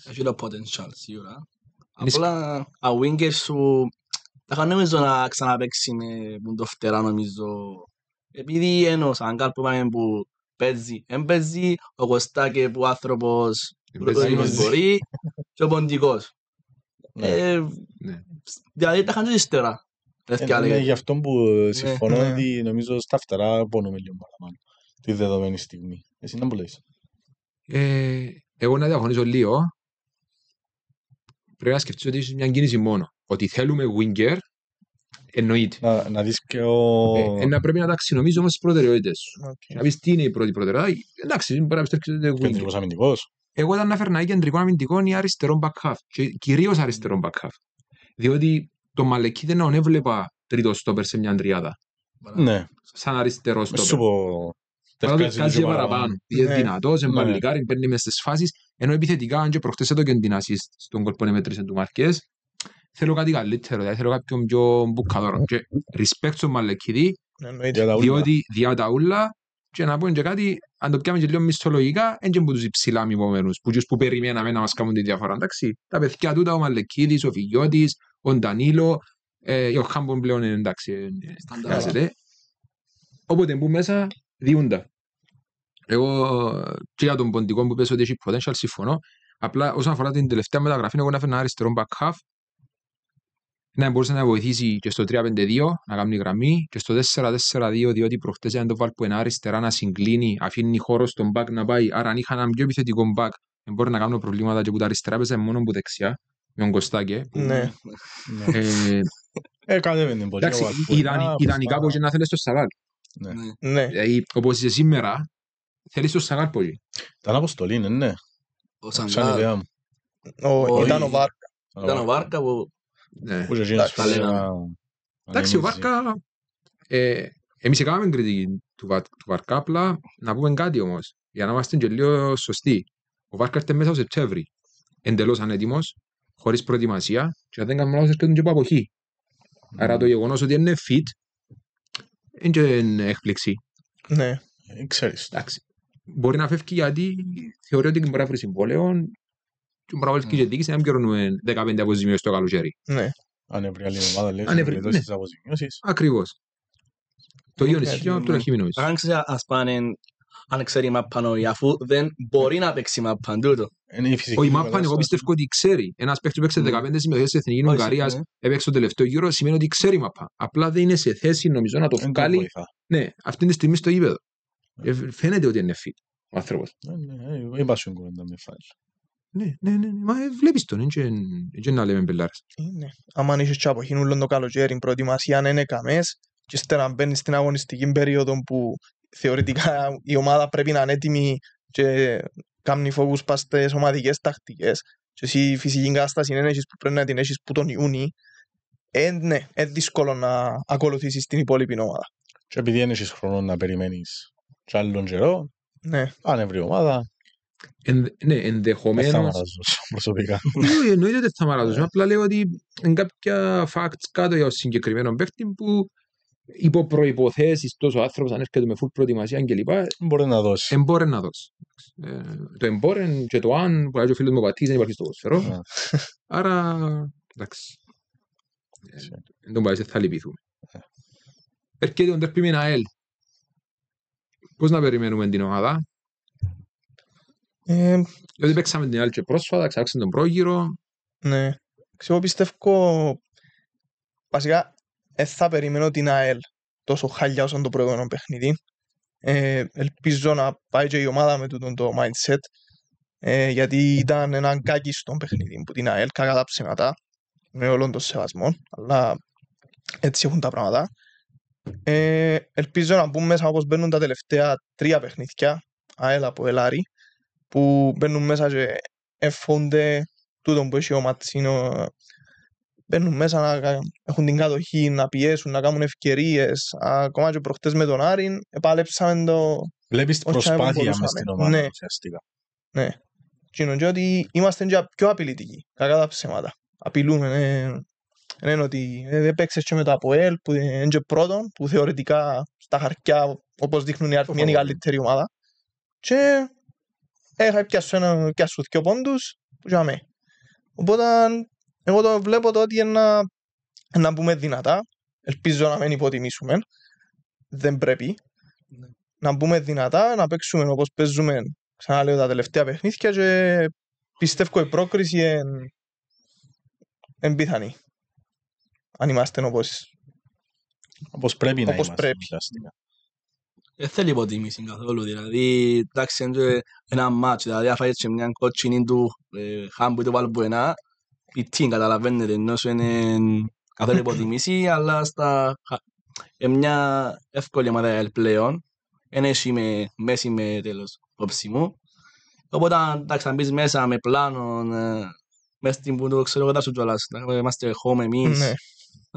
Έχει το potential, σίγουρα. Απλά, ο Winger σου, τα είχα νομίζω να ξαναπέξει με το φτερά, νομίζω. Επειδή ενώ σαν κάλπω πάμε που παίζει, εμπαίζει, παίζει, ο Κωστάκη που άνθρωπος που μπορεί και ο Ποντικός. Ναι. Ε, ναι. Δηλαδή τα είχαν ύστερα. Ε, ναι, γι' αυτό που ναι. συμφωνώ ναι. ότι νομίζω στα φτερά πόνομαι λίγο παραπάνω τη δεδομένη στιγμή. Εσύ να μου λες. Ε, εγώ να διαφωνήσω λίγο. Πρέπει να σκεφτείς ότι είσαι μια κίνηση μόνο. Ότι θέλουμε winger εννοείται. Να, να δεις και ο... Ε, να πρέπει να ταξινομίζουμε τις προτεραιότητες σου. Να πεις τι είναι η πρώτη προτεραιότητα. Εντάξει, μπορεί να πιστεύεις ότι είναι winger. Κεντρικός αμυντικός. Εγώ ήταν να φέρνα κεντρικό αμυντικό ή αριστερό back half. Κυρίω αριστερό back half. Διότι το Μαλεκί δεν ονέβλεπα τρίτο στόπερ σε μια τριάδα. Ναι. Σαν αριστερό στόπερ. Σου πω. Κάτσε παραπάνω. Είναι ναι. δυνατός, εμπαμπλικάρει, ναι. παίρνει μέσα στις φάσεις. Ενώ επιθετικά, αν και προχτέ εδώ και την ασή στον κολπό μετρήσε του Μαρκές, θέλω κάτι καλύτερο. Δηλαδή θέλω κάποιον πιο μπουκαδόρο. Και respect στον διότι διά τα ούλα και να πούμε και κάτι, αν το πιάμε και λίγο μισθολογικά, δεν και τους υψηλά μηπομερούς, που, που περιμέναμε να μας κάνουν τη διαφορά, εντάξει. Τα παιδιά τούτα, ο Μαλεκίδης, ο Φιγιώτης, ο Ντανίλο, ε, ο Χάμπον πλέον, εντάξει, χρειάζεται. Ε, ε, Όποτε που μέσα, διούντα. Εγώ και για τον ποντικό που πες ότι έχει potential συμφωνώ, απλά όσον αφορά την τελευταία μεταγραφή, εγώ να φέρνω αριστερό back half, ναι, να μπορούσε να βοηθήσει και στο 3-5-2 να κάνει γραμμή και στο 4-4-2 διότι προχτές αν το που ένα αριστερά να συγκλίνει, αφήνει χώρο στον μπακ να πάει άρα αν είχα έναν πιο επιθετικό μπακ δεν μπορεί να κάνω προβλήματα και που τα αριστερά παίζαμε μόνο που δεξιά με τον Κωστάκε. Ναι. ναι. Ε, ε κατέβαινε πολύ. Εντάξει, ιδανικά μπορείς να θέλεις το Σαράλ. Ναι. ναι. Ε, όπως είσαι σήμερα, θέλεις το Σαράλ πολύ. Ήταν αποστολή, ναι, ναι. Ο Σαράλ. Ήταν ο Βάρκα. Ήταν ο Βάρκα που ναι, Ούτε εκείνος που Εντάξει, ο Βάρκα... Ε, εμείς έκαναμε κριτική του Βάρκα, απλά να πούμε κάτι όμως, για να είμαστε και λίγο σωστοί. Ο Βάρκα έρθει μέσα ο Σεπτέμβρη, εντελώς ανέτοιμος, χωρίς προετοιμασία και δεν κάνουμε λάθος έρχεται και από αποχή. Άρα το γεγονός ότι είναι fit είναι έκπληξη. Ναι, ξέρεις. Εντάξει. Μπορεί να φεύγει γιατί θεωρεί ότι μπορεί να βρει συμβόλαιο του ναι. και διοίκησης να πληρώνουμε 15 αποζημιώσεις το καλοκαίρι. Ναι. Αν έβρεγαλή ομάδα λες, αν έβρεγαλή ναι. αποζημιώσεις. Ακριβώς. Το ίδιο ισχύει από το αρχή Αν ξέρει αν ξέρει η μάπα νόη, αφού δεν μπορεί να παίξει ε, ναι, η μάπα τούτο. Όχι, η μάπα εγώ πιστεύω ότι ξέρει. Ένας παίκτης που παίξε 15 συμμετοχές στην Εθνική Ουγγαρίας, ναι. έπαιξε το τελευταίο γύρο, σημαίνει ότι ξέρει η μάπα. Απλά δεν είναι σε θέση νομίζω να το βγάλει. Ναι, αυτή τη στιγμή στο γήπεδο. Ε, φαίνεται ότι είναι fit ο άνθρωπος. Ε, είπα σου κουβέντα με φάλη. Ναι, ναι, ναι, ναι. Μα ε, βλέπεις τον, δεν να λέμε μπελάρες. Ε, ναι. Άμα είσαι τσάπο, χινούλον το καλοκαίρι, προετοιμασία είναι καμές και στερα μπαίνεις στην αγωνιστική περίοδο που θεωρητικά η ομάδα πρέπει να είναι έτοιμη και κάνει φόβους πας στις ομαδικές τακτικές και εσύ η φυσική κατάσταση είναι έχεις που πρέπει να την έχεις που τον Ιούνι ε, ναι, είναι δύσκολο να ακολουθήσεις την υπόλοιπη ομάδα. Και επειδή δεν έχεις χρόνο να περιμένεις και άλλον καιρό, ναι. ομάδα, Εν, ναι, ενδεχομένως... Δεν θα μαραζώσω προσωπικά. Ναι, ναι, εννοείται ότι θα μαραζώσω. Ε. Απλά λέω ότι είναι κάποια facts κάτω για ο συγκεκριμένο παίχτη που υπό προϋποθέσεις τόσο άνθρωπος αν έρχεται με full προετοιμασία και λοιπά μπορεί να δώσει. Εμπόρε να δώσει. Ε, το εμπόρε και το αν που να ο φίλος μου πατήσει δεν υπάρχει στο ποσφαιρό. Ναι. Άρα, εντάξει. Ε, εν τω πάει, θα λυπηθούμε. Ε. Έρχεται ο Ντέρπι με ένα να περιμένουμε την ομάδα, διότι ε, παίξαμε την άλλη και πρόσφατα, ξάξαμε τον πρόγυρο. Ναι. Ξέρω πιστεύω βασικά δεν θα περιμένω την ΑΕΛ τόσο χαλιά όσο το προηγούμενο παιχνίδι. Ε, ελπίζω να πάει και η ομάδα με το, το mindset ε, γιατί ήταν ένα κάκι στο παιχνίδι που την ΑΕΛ κακά τα ψέματα με όλον τον σεβασμό. αλλά έτσι έχουν τα πράγματα. Ε, ελπίζω να πούμε μέσα όπως μπαίνουν τα τελευταία τρία παιχνίδια ΑΕΛ από Ελάρη που μπαίνουν μέσα και εφούνται τούτο που έχει ο Ματσίνο μπαίνουν μέσα να έχουν την κατοχή, να πιέσουν, να κάνουν ευκαιρίες. Ακόμα και προχτές με τον Άρη, επάλεψαμε το. Βλέπεις την προσπάθεια μα στην ομάδα ναι. ουσιαστικά. Ναι. Και ότι είμαστε πιο απειλητικοί. Κακά τα ψέματα. Απειλούμε. Ναι. Είναι ότι ε, δεν παίξες και με το ΑΠΟΕΛ που είναι και πρώτον, που θεωρητικά στα χαρτιά, όπως δείχνουν οι αριθμοί, είναι η καλύτερη ομάδα. Και Έχα ε, πιάσω ένα πιάσω δυο πόντους, για Οπότε, εγώ το βλέπω το ότι να, να μπούμε δυνατά. Ελπίζω να μην υποτιμήσουμε. Δεν πρέπει. Ναι. Να μπούμε δυνατά, να παίξουμε όπως παίζουμε, ξαναλέω, τα τελευταία παιχνίδια και πιστεύω η πρόκριση είναι πιθανή, Αν είμαστε όπως... Όπως πρέπει να είμαστε. Πρέπει δεν θέλει υποτίμηση καθόλου. Δηλαδή, εντάξει, είναι ένα μάτς, δηλαδή, αν φάει μια κότσινη του ε, χάμπου ή του ένα. η τι καταλαβαίνετε, ενώ σου είναι καθόλου υποτιμήσει, αλλά στα... Ε, μια εύκολη ομάδα πλέον, δεν εσύ με, μέση με τέλος όψη μου. Οπότε, εντάξει, αν μπεις μέσα με πλάνο, ε, μέσα στην που το ξέρω, σου κιόλας, είμαστε home εμείς, ναι.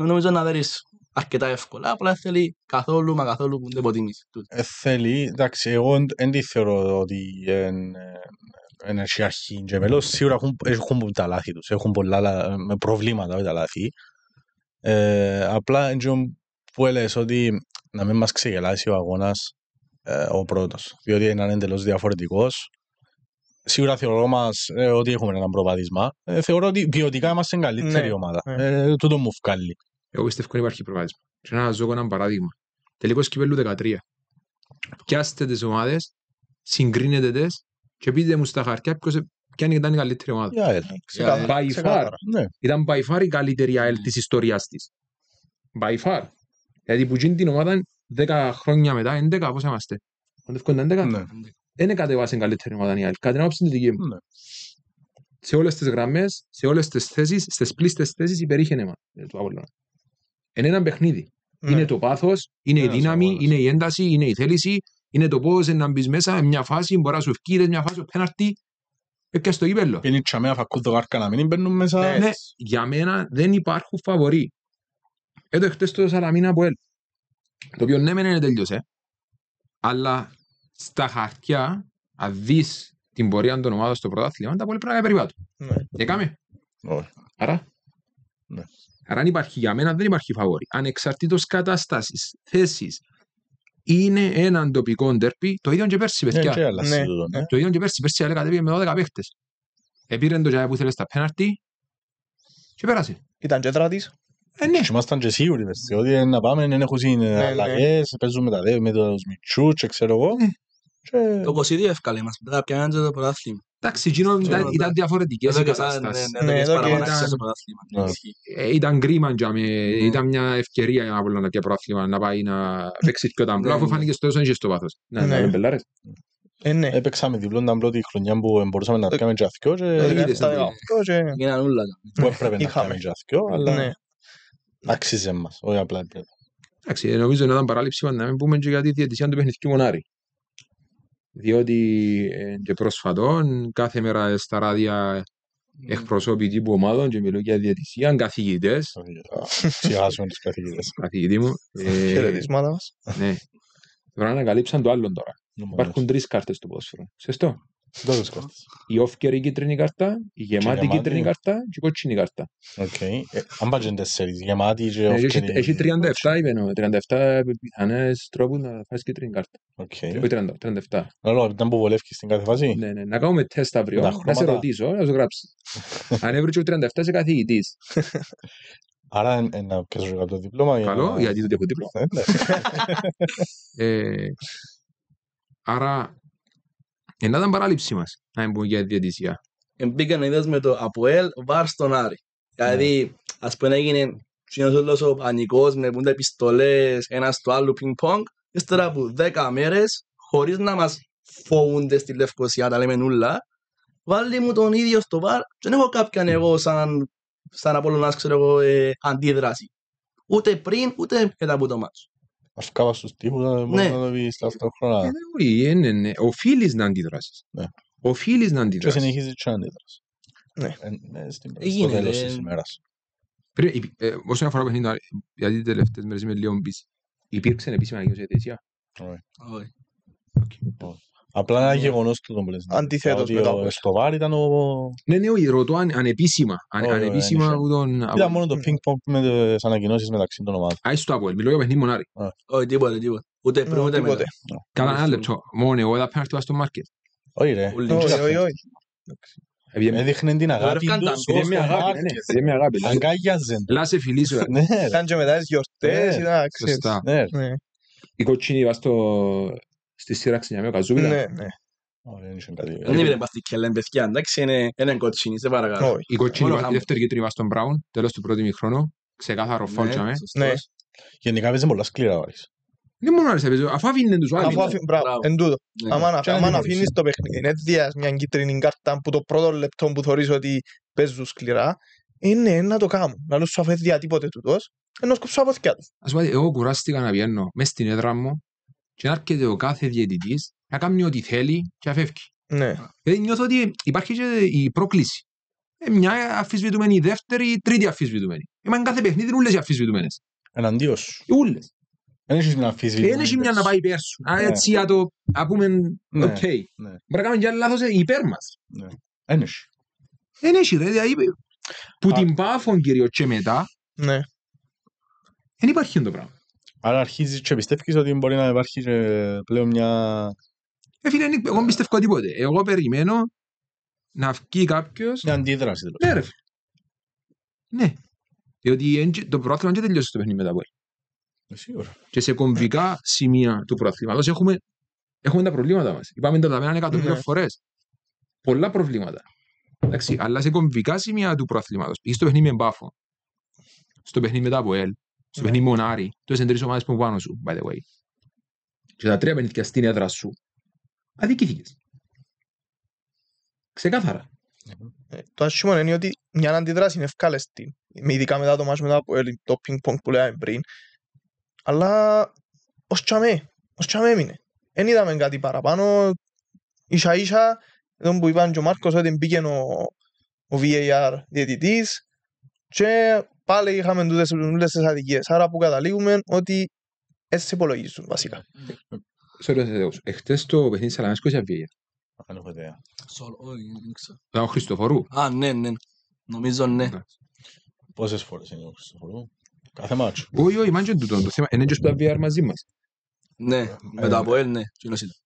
νομίζω να δέρεις αρκετά εύκολα, απλά θέλει καθόλου μα καθόλου που δεν υποτίμηση. Ε, θέλει, εντάξει, εγώ δεν τη θεωρώ ότι είναι αρχή και μελό. σίγουρα έχουν, έχουν τα λάθη τους, έχουν πολλά με προβλήματα με τα λάθη. Ε, απλά που έλεγες ότι να μην μας ξεγελάσει ο αγώνας ε, ο πρώτος, διότι είναι εντελώς διαφορετικός. Σίγουρα θεωρώ μας ε, ότι έχουμε ένα προβάδισμα. Ε, θεωρώ ότι ποιοτικά είμαστε καλύτερη ναι, ομάδα. Ναι. Ε, τούτο μου βγάλει. Εγώ πιστεύω ότι υπάρχει προβάδισμα. Και να ζω ένα παράδειγμα. Τελικό κυπέλου 13. Πιάστε τις ομάδες, συγκρίνετε τι και πείτε μου στα χαρτιά ποιος ε, ήταν η καλύτερη ομάδα. Yeah, ήταν, by far, ναι. ήταν by far η καλύτερη ΑΕΛ της ιστορίας της. By far. Γιατί που γίνει την ομάδα 10 χρόνια μετά, 11 πώ είμαστε. Όταν ήταν 11, δεν κατεβάσει καλύτερη ομάδα η ΑΕΛ. Κατά την άποψη τη δική μου. Ναι. Σε όλες τις γραμμές, σε όλες τις θέσεις, στις πλήστες θέσεις υπερήχε ε, το Απόλλωνα είναι ένα παιχνίδι. Ναι. Είναι το πάθος, είναι ναι, η δύναμη, αγώνας. είναι η ναι, ένταση, είναι η θέληση, είναι το πώς να μπεις μέσα, σε μια φάση, μπορεί να σου βγει, μια φάση, πέναρτη. Ε, και στο ύπελο. Πίνει τσαμέα, φακούν το γάρκα να μην μπαίνουν μέσα. Ναι, για μένα δεν υπάρχουν φαβοροί. Εδώ χτες το Σαραμίνα από ελ. Το οποίο ναι, μεν είναι τελειώσε. Αλλά στα χαρτιά, αν δεις την πορεία των ομάδων στο πρωτάθλημα, τα πολύ πράγματα περιβάλλουν. Ναι. Έκαμε. Άρα. Ναι. Άρα αν υπάρχει για μένα δεν υπάρχει φαβόρη. Ανεξαρτήτως κατάστασης, θέσης, είναι έναν τοπικό ντερπι, το ίδιο και πέρσι, ναι, παιδιά. Ναι. Ναι. Το ίδιο και πέρσι, πέρσι έλεγα με 12 παίχτες. Επήρεν το που ήθελε στα πέναρτι και πέρασε. Ήταν και τράτης. Ε, ναι. Ήμασταν και σίγουροι, πες, ότι να πάμε, δεν έχω γίνει αλλαγές, παίζουμε τα δεύτερα με τους μητσούς και ξέρω εγώ. Το 22 εύκαλε μας, μετά πιάνε το πρωτάθλημα. Εντάξει, εκείνο ήταν διαφορετικές οι κατάστασεις. Ναι, ναι, ναι, ε, ήταν κρίμα για με, ήταν μια ευκαιρία για να πολλά και πρόθυμα να πάει να παίξει πιο ταμπλό, αφού φάνηκε στο έσον και στο βάθος. Ναι, μπελάρες. Ε, Έπαιξαμε διπλό ταμπλό τη χρονιά που μπορούσαμε να κάνουμε ε, και αθκιό και Που έπρεπε να κάνουμε και αθκιό, αλλά αξίζε μας, όχι απλά έπρεπε. Εντάξει, νομίζω να ήταν παράληψη να μην πούμε και γιατί η διαιτησία του παιχνιδιού μονάρι διότι ε, και πρόσφατον κάθε μέρα στα ράδια εκπροσώπη τύπου ομάδων και μιλούν για διατησία, καθηγητές. Ξεχάσουμε τους καθηγητές. Καθηγητή μου. Ε, Χαιρετισμάτα μας. Ναι. Τώρα ανακαλύψαν το άλλο τώρα. Υπάρχουν τρεις κάρτες του Ποσφόρου. Σωστό. Δώδος κάρτες. Η όφκερη κίτρινη κάρτα, η γεμάτη κίτρινη κάρτα και η κότσινη κάρτα. Οκ. Ε, αν πάτσε τέσσερις, γεμάτη και όφκερη. Ε, έχει 37 είπαινο, 37 πιθανές τρόπους να φάσεις κίτρινη κάρτα. Όχι 37. Λόλο, ήταν που βολεύκεις στην κάθε φάση. Ναι, ναι, να κάνουμε τεστ αύριο, να σε ρωτήσω, να σου γράψεις. Αν έβριτσε 37 σε καθηγητής. Άρα ε, να πιέσω κάποιο δίπλωμα. Καλό, γιατί δεν έχω δίπλωμα. Ναι, ναι. Άρα Ενά ήταν παράληψη μας, να μην πούμε για διατησία. Εμπήκαν να είδες με το Αποέλ Βαρ στον Άρη. Δηλαδή, ναι. ας πούμε έγινε συνήθως ο πανικός με πούντα επιστολές ένας στο άλλο πινκ πονγκ ύστερα από δέκα μέρες, χωρίς να μας φοβούνται στη Λευκοσία, τα λέμε νουλά, βάλει μου τον ίδιο στο βαρ και δεν έχω κάποιον εγώ σαν, σαν Απολλωνάς, ξέρω εγώ, ε, αντίδραση. Ούτε πριν, ούτε μετά από το μάτσο. Αυκάβα στους τύπους να ναι. να πει στα αυτοχρονά. Ε, ναι, όχι, ε, ναι, ναι. Οφείλεις να αντιδράσεις. Ναι. Οφείλεις να αντιδράσεις. Και συνεχίζεις και να αντιδράσεις. Ναι. Ε, ναι στο τέλος της ημέρας. Όσον αφορά γιατί τελευταίες μέρες είμαι λίγο Υπήρξε επίσημα Απλά ένα γεγονό του τον πλέον. Αντιθέτω. Ο Εσκοβάρ ήταν ο. Ναι, ναι, ο ρωτώ αν, ανεπίσημα. Αν, ανεπίσημα από τον. Ήταν μόνο το ping-pong με τις ανακοινώσεις μεταξύ των ομάδων. Α, στο Απόελ. Μιλώ για παιχνίδι μονάρι. Όχι, τίποτα, τίποτα. Ούτε πριν, ούτε μετά. Κάνα ένα λεπτό. Μόνο εγώ θα πέρα στο Αστον Μάρκετ. Όχι, ρε. Όχι, όχι. Έδειχνε την αγάπη τους. Είναι μια αγάπη. Είναι μια ναι, αγάπη. Αγκάγιαζαν. Λάσε φιλίσου. Ήταν και μετά τις γιορτές. Ναι. Σωστά. Ναι, Η κοτσίνη βάζει στη σειρά ξενιά με ο καζούκι. Ναι, ναι. Ε, δεν είναι παστική, αλλά είναι εντάξει, είναι έναν κοτσίνι, σε παρακαλώ. Η κοτσίνη η δεύτερη μας στον Μπράουν, τέλος του πρώτου μηχρόνου, ξεκάθαρο ναι, φόλτσαμε. Ναι, γενικά παίζει πολλά σκληρά ο Άρης. Δεν μόνο Άρης αφού αφήνει τους άλλους. Αφού αφήνει, μπράβο, εν τούτο. Αν ναι. αφήνεις το παιχνίδι, είναι διάς μια κίτρινη κάρτα που το πρώτο λεπτό που θωρείς ότι παίζουν σκληρά, είναι να το κάνω, να σου αφαίδια τίποτε τούτος, ενώ σκοψώ από θεκιά τους. Ας πούμε, εγώ κουράστηκα να βγαίνω μέσα στην έδρα μου και να έρχεται ο κάθε διαιτητής να κάνει ό,τι θέλει και να φεύγει. Ναι. Δηλαδή νιώθω ότι υπάρχει και η πρόκληση. Ε, μια αφισβητούμενη, η δεύτερη, η τρίτη αφισβητούμενη. Ε, Είμαστε κάθε παιχνίδι ούλες οι αφισβητούμενες. Εναντίον Ούλες. Δεν έχεις μια αφισβητούμενη. Ε, δεν μια να πάει υπέρ σου. Αν ναι. έτσι να το πούμε, ναι, οκ. Ναι. Μπορεί να κάνουμε κι άλλο λάθος ε, υπέρ μας. Δεν έχει. Δεν έχει ρε. Δηλαδή, που την πάφον κύριο και μετά, δεν υπάρχει το πράγμα. Άρα αρχίζεις και πιστεύεις ότι μπορεί να υπάρχει πλέον μια... Ε, φίλε, εγώ πιστεύω τίποτε. Εγώ περιμένω να βγει κάποιος... Μια αντίδραση. Δηλαδή. Ναι, ρε. Ναι. Διότι το πρόθυμα δεν τελειώσει το παιχνίδι μετά από ε, Σίγουρα. Και σε κομβικά ναι. σημεία του Αλλά έχουμε, έχουμε τα προβλήματα μας. Είπαμε τα δαμένα εκατομμύρια ναι. mm-hmm. φορές. Πολλά προβλήματα. Εντάξει, αλλά σε κομβικά σημεία του προαθλήματος. Πήγες στο παιχνίδι με μπάφο. Στο παιχνίδι μετά από ελ. Στο παιχνίδι μου τον Άρη. Τόσες τρεις ομάδες που είναι πάνω σου, by the way. Και τα τρία παιχνίδια στην έδρα σου. Αδικήθηκες. Ξεκάθαρα. Ε, το άσχημο είναι ότι μια αντιδράση είναι ευκάλεστη. Με Ειδικά μετά το μάζο μετά το πινκ-πονκ που λέγαμε πριν. Αλλά ως τσαμέ, ε- ως τσαμέ έμεινε. Εν είδαμε κάτι παραπάνω. Ίσα ίσα, εδώ που είπαν και ο Μάρκος ότι μπήκε ο, ο VAR διαιτητής και πάλι είχαμε τούτες τις αδικίες. Άρα που καταλήγουμε ότι έτσι υπολογίζουν βασικά. Σε ρωτάτε εχθές το παιχνίδι Σαλαμέσκο ή Αβγία. Δεν έχω ιδέα. Όχι, δεν ξέρω. Ήταν ο Χριστοφορού. Α, ναι, ναι. Νομίζω ναι. Πόσες φορές είναι ο Χριστοφορού. Κάθε μάτσο. Όχι, όχι, μάτσο είναι το θέμα. Είναι και στο VR μαζί μας. Ναι, μετά ε, από ελ, ναι.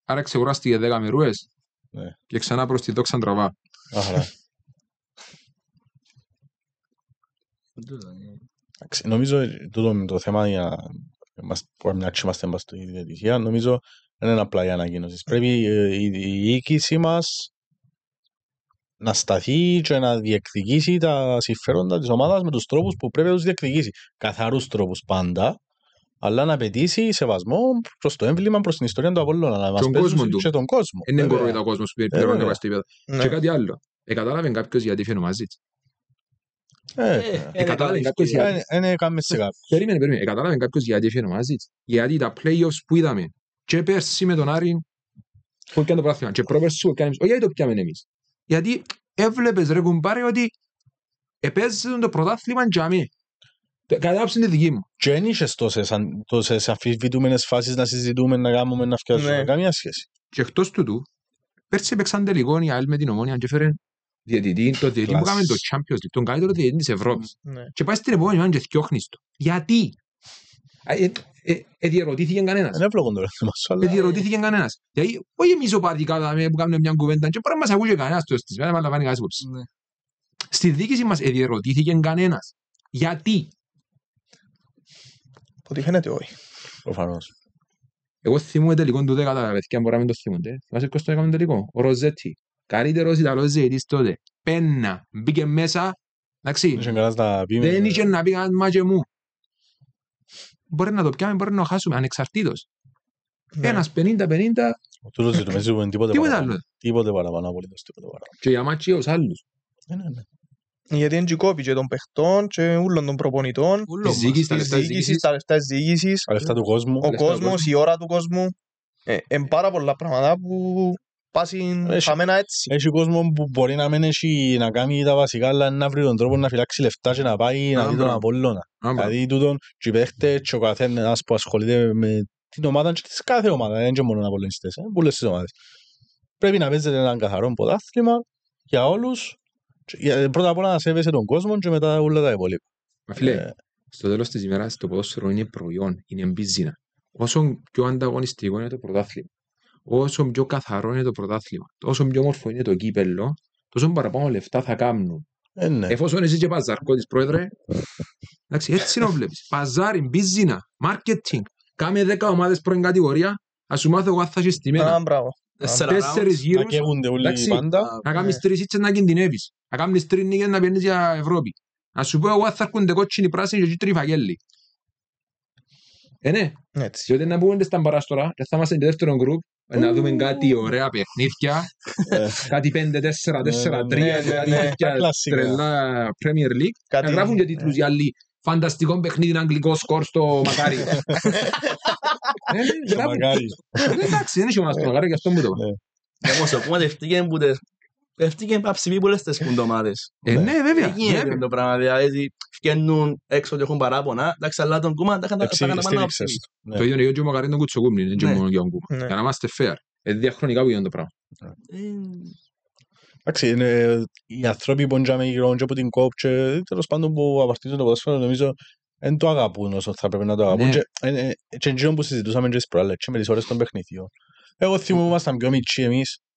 Άρα ξεγοράστηκε 10 μερούε ναι. και ξανά προς τη δόξα τραβά. Ναι. Νομίζω τούτο το θέμα για που να είμαστε μας στην διαιτησία, νομίζω δεν είναι απλά η ανακοίνωση. Πρέπει ε, η διοίκηση μας να σταθεί και να διεκδικήσει τα συμφέροντα της ομάδας με τους τρόπους που πρέπει να τους διεκδικήσει. Καθαρούς τρόπους πάντα, αλλά να απαιτήσει σεβασμό προς το έμβλημα, προς την ιστορία του Απόλυτο. Να μας κόσμο Και τον κόσμο. Είναι ε, κορονοϊό ο κόσμος που πληρώνει τα παστήπεδα. Και κάτι άλλο. Εκατάλαβε κάποιος γιατί φαινομαζίτς. Εκατάλαβε κάποιος γιατί έφυγε μαζί Γιατί τα play-offs που είδαμε και πέρσι με τον Άρη που έκανε το πράθυμα και πρόπερσι που έκανες εμείς. Όχι γιατί το πιάμε εμείς. Γιατί έβλεπες ρε κουμπάρε ότι επέζεσαι το πρωτάθλημα τζαμί. Κατά είναι δική μου. Και δεν είχες τόσες αφιβητούμενες φάσεις να συζητούμε, να κάνουμε, να φτιάξουμε. Ναι. Καμία σχέση. Και εκτός του του, πέρσι έπαιξαν τελικόν οι άλλοι με την ομόνια και έφεραν διαιτητή, το διαιτητή που κάνουμε το Champions League, τον καλύτερο διαιτητή της Ευρώπης. Ναι. Και πάει στην επόμενη μάνα και θυκιώχνεις το. Γιατί. Ε, ε, εδιερωτήθηκε κανένας. Δεν έπλογον τώρα. Εδιερωτήθηκε κανένας. Γιατί δηλαδή, όχι εμείς οπαδικά δηλαδή, που κάνουμε μια κουβέντα και πρέπει να μας ακούει κανένας το αισθήσμα, να λαμβάνει κανένας υπόψη. Στη δίκηση μας εδιερωτήθηκε κανένας. Γιατί. Ότι φαίνεται όχι. Προφανώς. Εγώ θυμούμαι τελικό του 10, αν μπορεί να μην το θυμούνται. Θυμάσαι ποιος το έκανε τελικό. Ο Ροζέτη. Καλύτερος Ιταλός διαιτής τότε. Πένα, μπήκε μέσα, εντάξει, δεν ναι. είχε να πει κανένας μου. Μπορεί να το πιάμε, μπορεί να το χάσουμε, ανεξαρτήτως. Ναι. Ένας 50-50. Τούτος που είναι τίποτε άλλο. Τίποτε παραπάνω, απολύτως τίποτε παραπάνω. Και για μάτσι ως άλλους. Ναι, Γιατί είναι κόπη και των παιχτών και όλων των προπονητών. Της διοίκησης, τα λεφτά της διοίκησης. Τα λεφτά του κόσμου. Ο κόσμος, η ώρα του κόσμου. Είναι πάρα πολλά πράγματα που πάση έχει, χαμένα έτσι. Έχει κόσμο που μπορεί να μην έχει να κάνει τα βασικά, αλλά να βρει τον τρόπο να φυλάξει λεφτά και να πάει να δει τον Απόλλωνα. Δηλαδή τούτον και οι παίχτες και ο καθένας που ασχολείται με την ομάδα και της κάθε ομάδας, δεν είναι μόνο Απόλλωνιστές, είναι πολλές τις ομάδες. Πρέπει να παίζετε έναν καθαρό ποδάθλημα για όλους. Πρώτα απ' όλα να σέβεσαι τον κόσμο και μετά όλα τα υπόλοιπα. Φίλε, ε, στο τέλος της ημέρας το ποδόσφαιρο είναι προϊόν, είναι μπιζίνα. Όσο πιο ανταγωνιστικό είναι το πρωτάθλημα, όσο πιο καθαρό είναι το πρωτάθλημα, όσο πιο όμορφο είναι το κύπελο, τόσο παραπάνω λεφτά θα κάνουν. Ε, ναι. Εφόσον είσαι και παζαρκώτης πρόεδρε, εντάξει, έτσι να βλέπεις. Παζάρι, μπιζίνα, μάρκετινγκ. Κάμε 10 ομάδες πρώην κατηγορία, ας σου μάθω εγώ θα έχεις τιμένα. μπράβο. Τέσσερις γύρους, να κάνεις τρεις ήτσες να κινδυνεύεις. Να κάνεις τρεις νίκες να πιένεις για Ευρώπη. Να σου πω εγώ θα έρχονται κότσινοι πράσινοι και τρεις φαγγέλοι. Ε, ναι. Έτσι. Διότι να μπούμε στα τώρα, και θα είμαστε δεύτερο γκρουπ ε, να δούμε κάτι ωραία παιχνίδια, ε. κάτι 5-4-4-3, ναι, ναι, ναι. κάτι τρελά Premier League. Να γράφουν και τίτλους για άλλοι. Φανταστικό παιχνίδι, αγγλικό σκορ στο μακάρι. Ε, εντάξει, δεν είχε ο Μακάρι, γι' αυτό μου το είπα. Όμως, ο πούμε, δευτήκε που Πέφτηκε ψηφί πολλές τις κουντομάδες. Ε, ναι, ναι, βέβαια. Δεν γίνεται το πράγμα, δηλαδή φτιάχνουν έξω και έχουν παράπονα, εντάξει, αλλά τον κούμα τα να Το ίδιο είναι ο Μακαρίν τον Κουτσοκούμνη, δεν είναι μόνο ναι. κούμα. Ναι. Για να είμαστε fair. Ε, διαχρονικά που γίνεται το πράγμα. Ε, εντάξει, οι άνθρωποι που είναι από την κόπ και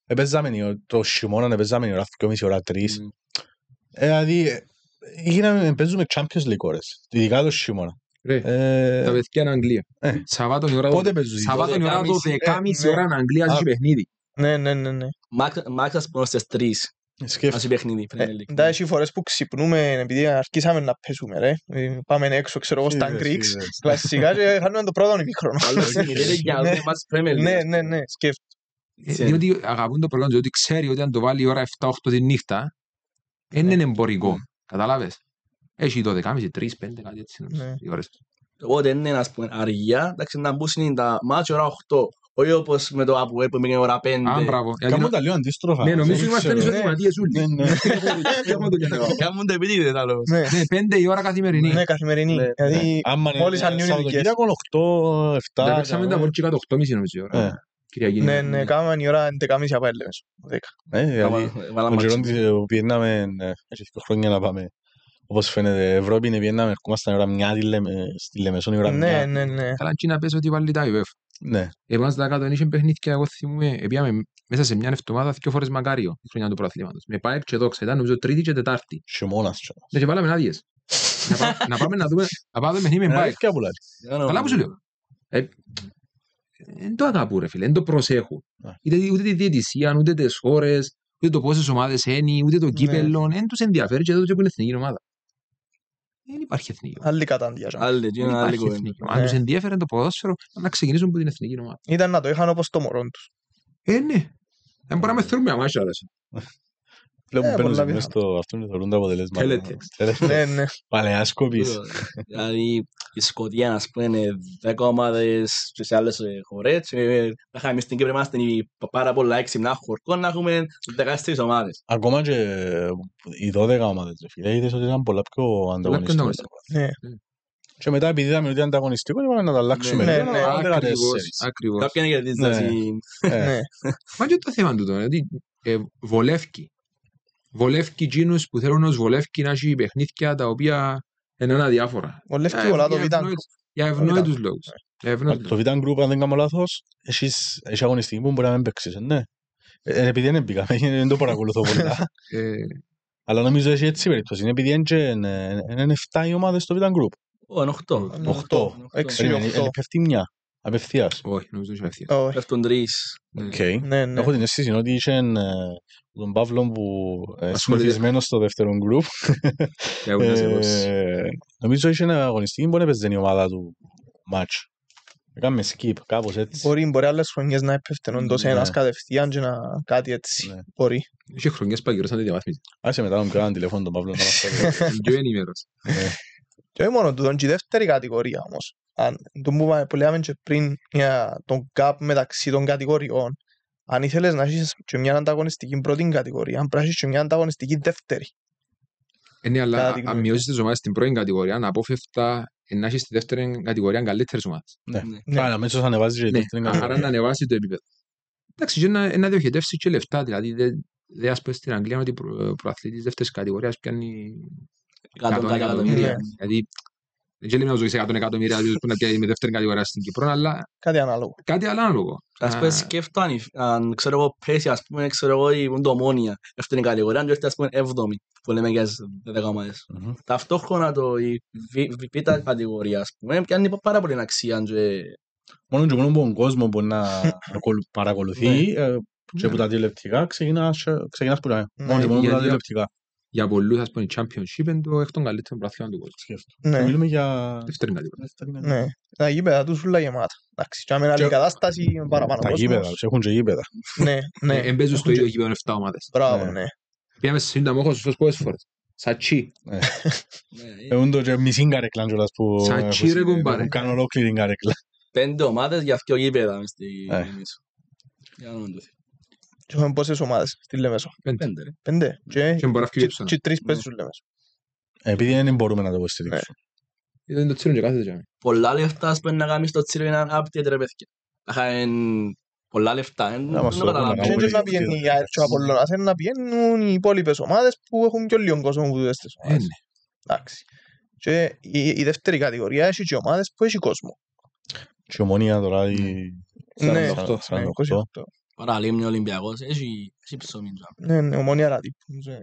Επέζαμε το χειμώνα, επέζαμε ώρα 230 μισή ώρα τρεις. Δηλαδή, ε, γίναμε, παίζουμε Champions League ώρες, ειδικά το χειμώνα. Ε, τα παιδιά είναι Αγγλία. Ε. Σαββάτον η ώρα το ώρα είναι Αγγλία έχει παιχνίδι. Ναι, ναι, ναι. ναι. Μάξας προς τις τρεις. Σκέφτε. παιχνίδι. Εντάξει, οι φορές που ξυπνούμε, επειδή αρχίσαμε να παίζουμε, ρε. Πάμε έξω, ξέρω εγώ, στα Greeks. Κλασικά, χάνουμε το πρώτο ημίχρονο. Ναι ναι, ναι, ναι, ναι, σκέφτε. Ε, διότι αγαπούν το προϊόν, διότι ξέρει ότι αν το βάλει η ώρα 7-8 τη νύχτα, δεν ναι. είναι εμπορικό. Κατάλαβε. Έχει 12, 3, 5, κάτι έτσι. Ναι. Οι ώρες. Εγώ δεν είναι ας πούμε αργία, εντάξει να μπουν είναι τα μάτια ώρα 8. Όχι όπως με το Απουέ που είναι ώρα 5. Αν μπράβο. Κάμουν τα λίγο αντίστροφα. Ναι, νομίζω είμαστε ισοδηματίες όλοι. Κάμουν τα επίτηδες τα λέω. Ναι, 5 ναι, η ώρα καθημερινή. Ναι, καθημερινή. Δηλαδή μόλι ανοίγουν οι ηλικίες. Σαββατοκύριακο 8, 7. Παίξαμε τα μόρτια κάτω 8,5 νομίζω η ώρα. Κυριακή. Ναι, ναι, κάναμε η ώρα 11.30 από έλεγες. Ο ε, ε, πιέναμε, ε, δύο χρόνια να πάμε. Όπως φαίνεται, Ευρώπη είναι πιέναμε, ερχόμασταν ώρα μια στη Λεμεσόν ώρα Ναι, ναι, ναι. Καλά και να πες ότι τα ΙΒΕΦ. Ναι. Εμάς τα κάτω είχε και εγώ θυμούμαι, επίαμε μέσα σε μια εβδομάδα δύο φορές μακάριο τη χρονιά του προαθλήματος. και δόξα, ήταν και και δεν το αγαπούν, ρε φίλε, δεν το προσέχουν. Ναι. Είτε, ούτε τη διαιτησία, ούτε τις χώρες ούτε το πόσες ομάδες είναι, ούτε το ναι. κύπελο, δεν τους ενδιαφέρει και εδώ που είναι εθνική ομάδα. Δεν υπάρχει εθνική ομάδα. Άλλη κατάντια. Άλλη, δεν υπάρχει εθνική ομάδα. Αν ναι. τους ενδιαφέρει το ποδόσφαιρο, να ξεκινήσουν από την εθνική ομάδα. Ήταν να το είχαν όπως το μωρό τους. Ε, ναι. Δεν μπορούμε να με θέλουμε αμάσια, Βλέπουν παίρνουν μέσα στο αυτόν και θεωρούν τα αποτελέσματα. Ναι, ναι. Παλαιά σκοπής. Δηλαδή η Σκοτία ας πούμε είναι δέκα ομάδες και σε άλλες ε, χωρές. Άχα ε, εμείς στην Κύπρο είμαστε πάρα πολλά έξυπνα χωρκών να έχουμε δεκαστρεις ομάδες. Ακόμα και οι δώδεκα ομάδες φίλε είδες ότι ήταν πολλά πιο ανταγωνιστικές. Ναι. Και μετά επειδή είδαμε ότι ανταγωνιστικό είπαμε να τα αλλάξουμε. Ναι, ναι, ναι. ακριβώς. Κάποια είναι γιατί ναι. ε. Μα και το θέμα του τώρα, γιατί βολεύει Βολεύκει εκείνους που θέλουν ως βολεύκει να έχει παιχνίδια τα οποία είναι διάφορα. Βολεύκει όλα, το Βιτάν Για ευνόητους λόγους. Το Βιτάν Group, αν δεν κάνω λάθος, έχεις αγωνιστική που μπορεί να μην παίξεις, ε, ναι. Ε, ε, επειδή δεν πήγαμε, δεν το παρακολουθώ πολλά. Αλλά νομίζω έχει έτσι περίπτωση. Είναι επειδή είναι 7 οι ομάδες στο Βιτάν Group. Είναι 8. 8. 6-8. Είναι πέφτει Απευθείας. Όχι, νομίζω ότι είναι απευθεία. Πέφτουν τρεις. Ναι. ναι, ναι. Έχω την αίσθηση ότι είχε τον Παύλο που ε, συνηθισμένο στο δεύτερο γκρουπ. Ε, νομίζω ότι είχε ένα αγωνιστή. Μπορεί να έπαιζε η ομάδα του μάτς. Κάμε skip, κάπως έτσι. Μπορεί, μπορεί άλλες χρονιές να έπεφτε όντως ναι. ένας κατευθείαν και να κάτι έτσι. Ναι. Μπορεί. Είχε χρονιές παγιορές να τη διαβάθμιζε. Άσε μετά τον κανένα τηλεφώνο τον Παύλο να μας πει. Πιο Και όχι μόνο του, τον δεύτερη κατηγορία όμως αν, το που είπαμε, που λέμε και πριν για τον gap μεταξύ των κατηγοριών, αν ήθελες να έχεις και μια ανταγωνιστική πρώτη κατηγορία, αν πρέπει και μια ανταγωνιστική δεύτερη. Ε, ναι, αλλά αν μειώσεις τις ομάδες στην πρώτη κατηγορία, να απόφευτα να έχεις τη δεύτερη κατηγορία καλύτερες ομάδες. Ναι, ναι. ναι. άρα αμέσως ανεβάζεις και ναι. δεύτερη κατηγορία. Άρα να ανεβάσεις το επίπεδο. Εντάξει, και να, να και λεφτά, δηλαδή δεν ας πω στην Αγγλία ότι ο προαθλητής δεύτερης κατηγορίας πιάνει εκατομμύρια. Δηλαδή δεν ζωή σε 100 εκατομμύρια που να πιάει με δεύτερη κατηγορία στην Κύπρο, αλλά κάτι ανάλογο. Κάτι ανάλογο. Ας πούμε σκέφτανε, αν ξέρω εγώ πέσει, ας πούμε, ξέρω εγώ η Μοντομόνια, δεύτερη κατηγορία, αν έρθει ας πούμε έβδομη, που λέμε για τις δεκαμάδες. Ταυτόχρονα το η β' κατηγορία, ας πούμε, πιάνει πάρα πολύ αξία. Ε, ναι. Μόνο και μόνο που ο κόσμος μπορεί να παρακολουθεί, και από τα τηλεπτικά ξεκινάς που τα μόνο και μόνο από τα τηλεπτικά για πολλούς, ας πούμε, η Championship είναι το εκ των καλύτερων πράθυμα του κόσμου. Ναι. Μιλούμε για... Δεύτερη κατηγορία. Ναι. Τα γήπεδα τους ούλα γεμάτα. Εντάξει, και άμενα άλλη κατάσταση είναι ναι, παραπάνω κόσμος. Τα γήπεδα, τους έχουν και γήπεδα. Ναι, ναι. Εμπέζουν στο ίδιο γήπεδο 7 ομάδες. Μπράβο, ναι. ναι. Πήγαμε σε σύνταμο έχω σωστός πολλές φορές. Σατσί. Ναι. Ε, έχουν το και μισήν καρεκλάν κιόλας που... Σατσί ρε κουμπάρε. Κάνω ολόκληρη καρεκλά. Πέντε ομάδες για αυτοί ο γήπεδα μες στη... Για να μην το θέλει. Είχαμε πόσες ομάδες στη Λεμεσό. Πέντε. Πέντε. Ναι. Και τρεις στη ναι. Λεμεσό. Επειδή δεν μπορούμε να το υποστηρίξουμε. Ήταν ναι. το τσίρο και κάθε τζάμι. Πολλά λεφτά ας σπέν να κάνεις το τσίρο είναι άπτυα τρεπέθηκε. παιδιά. Αχαν πολλά λεφτά. Δεν καταλαβαίνω. Δεν είναι να πηγαίνει η ΑΕΡ και ο να πηγαίνουν οι υπόλοιπες ομάδες που έχουν και λίγο κόσμο που δουλεύουν στις ομάδες. Ε, Εντάξει. Και η δεύτερη κατηγορία έχει και ομάδες που έχει κόσμο. Και ομονία τώρα η... 48. Παραλίμνη Ολυμπιακός, έχει ψωμί Ναι, ναι, ομόνια ράτη.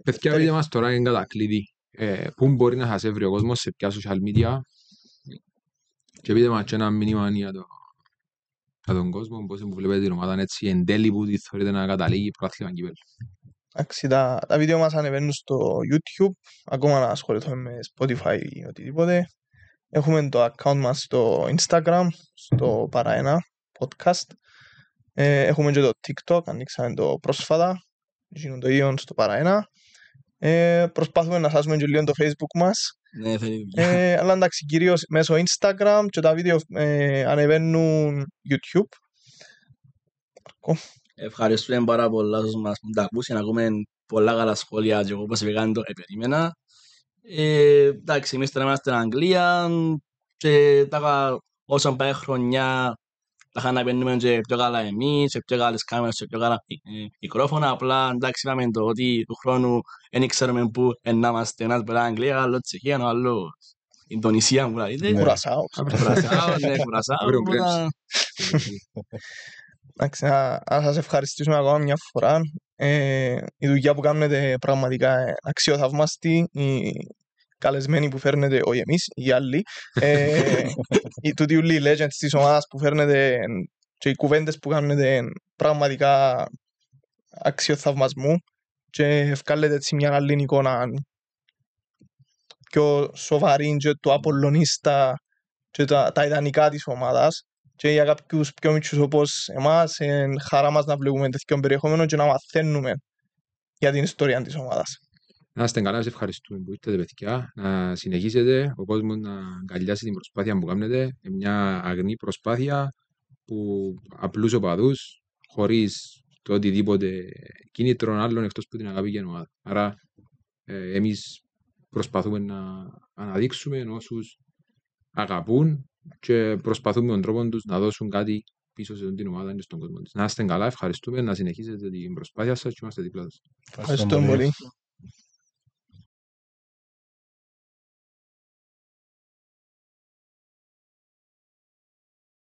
Παιδιά, πείτε μας τώρα είναι κατακλείδη. Ε, πού μπορεί να σας έβρει ο κόσμος σε ποια social media και πείτε μας και ένα μήνυμα για τον κόσμο, πώς που βλέπετε την ομάδα έτσι εν τέλει που τη θεωρείτε να καταλήγει πράθυμα κύπελ. Εντάξει, τα, τα βίντεο μας ανεβαίνουν στο YouTube, ακόμα να ασχοληθούμε με Spotify ή οτιδήποτε. Έχουμε το account μας στο Instagram, στο παραένα podcast ε, έχουμε και το TikTok, ανοίξαμε το πρόσφατα, γίνουν το Ιον στο παραένα. Ε, προσπαθούμε να σάσουμε και λίγο το Facebook μας. Ναι, ε, αλλά εντάξει, κυρίως μέσω Instagram και τα βίντεο ε, ανεβαίνουν YouTube. Ευχαριστούμε πάρα πολλά όσους μας που τα ακούσαν, ακούμε πολλά καλά σχόλια και εγώ όπως το επερίμενα. Ε, εντάξει, εμείς τώρα είμαστε στην Αγγλία και τα όσα πάει χρονιά τα να παίρνουμε και πιο καλά εμείς, σε πιο καλές κάμερες, και πιο καλά μικρόφωνα. Απλά εντάξει είπαμε το ότι του χρόνου δεν ξέρουμε πού ενάμαστε, Ένας πέρα Αγγλία, άλλος Τσεχία, άλλο Ινδονησία μου κουρασάω. Κουρασάω κουρασάω, ναι, κουρασάος. Ναι, εντάξει, να σας ευχαριστήσουμε ακόμα μια φορά. Ε, η δουλειά που κάνετε πραγματικά ε, αξιοθαυμάστη καλεσμένοι που φέρνετε, όχι εμείς, οι άλλοι, ε, τούτοι Διουλή Legends της ομάδας που φέρνετε και οι κουβέντες που κάνετε πραγματικά αξιοθαυμασμού και ευκάλετε έτσι μια άλλη εικόνα πιο σοβαρή και του απολωνίστα και τα, τα ιδανικά της ομάδας και για κάποιους πιο μικρούς όπως εμάς, είναι χαρά μας να βλέπουμε τέτοιο περιεχόμενο και να μαθαίνουμε για την ιστορία της ομάδας. Να είστε καλά, σας ευχαριστούμε που ήρθατε παιδιά. Να συνεχίσετε, ο κόσμος να αγκαλιάσει την προσπάθεια που κάνετε. Μια αγνή προσπάθεια που απλούς οπαδούς, χωρίς το οτιδήποτε κίνητρο άλλων εκτός που την αγάπη και ομάδα. Άρα ε, εμείς προσπαθούμε να αναδείξουμε όσους αγαπούν και προσπαθούμε με τον τρόπο τους να δώσουν κάτι πίσω σε την ομάδα και στον κόσμο της. Να είστε καλά, ευχαριστούμε, να συνεχίσετε την προσπάθεια σας και είμαστε δίπλα σας. Ευχαριστώ πολύ.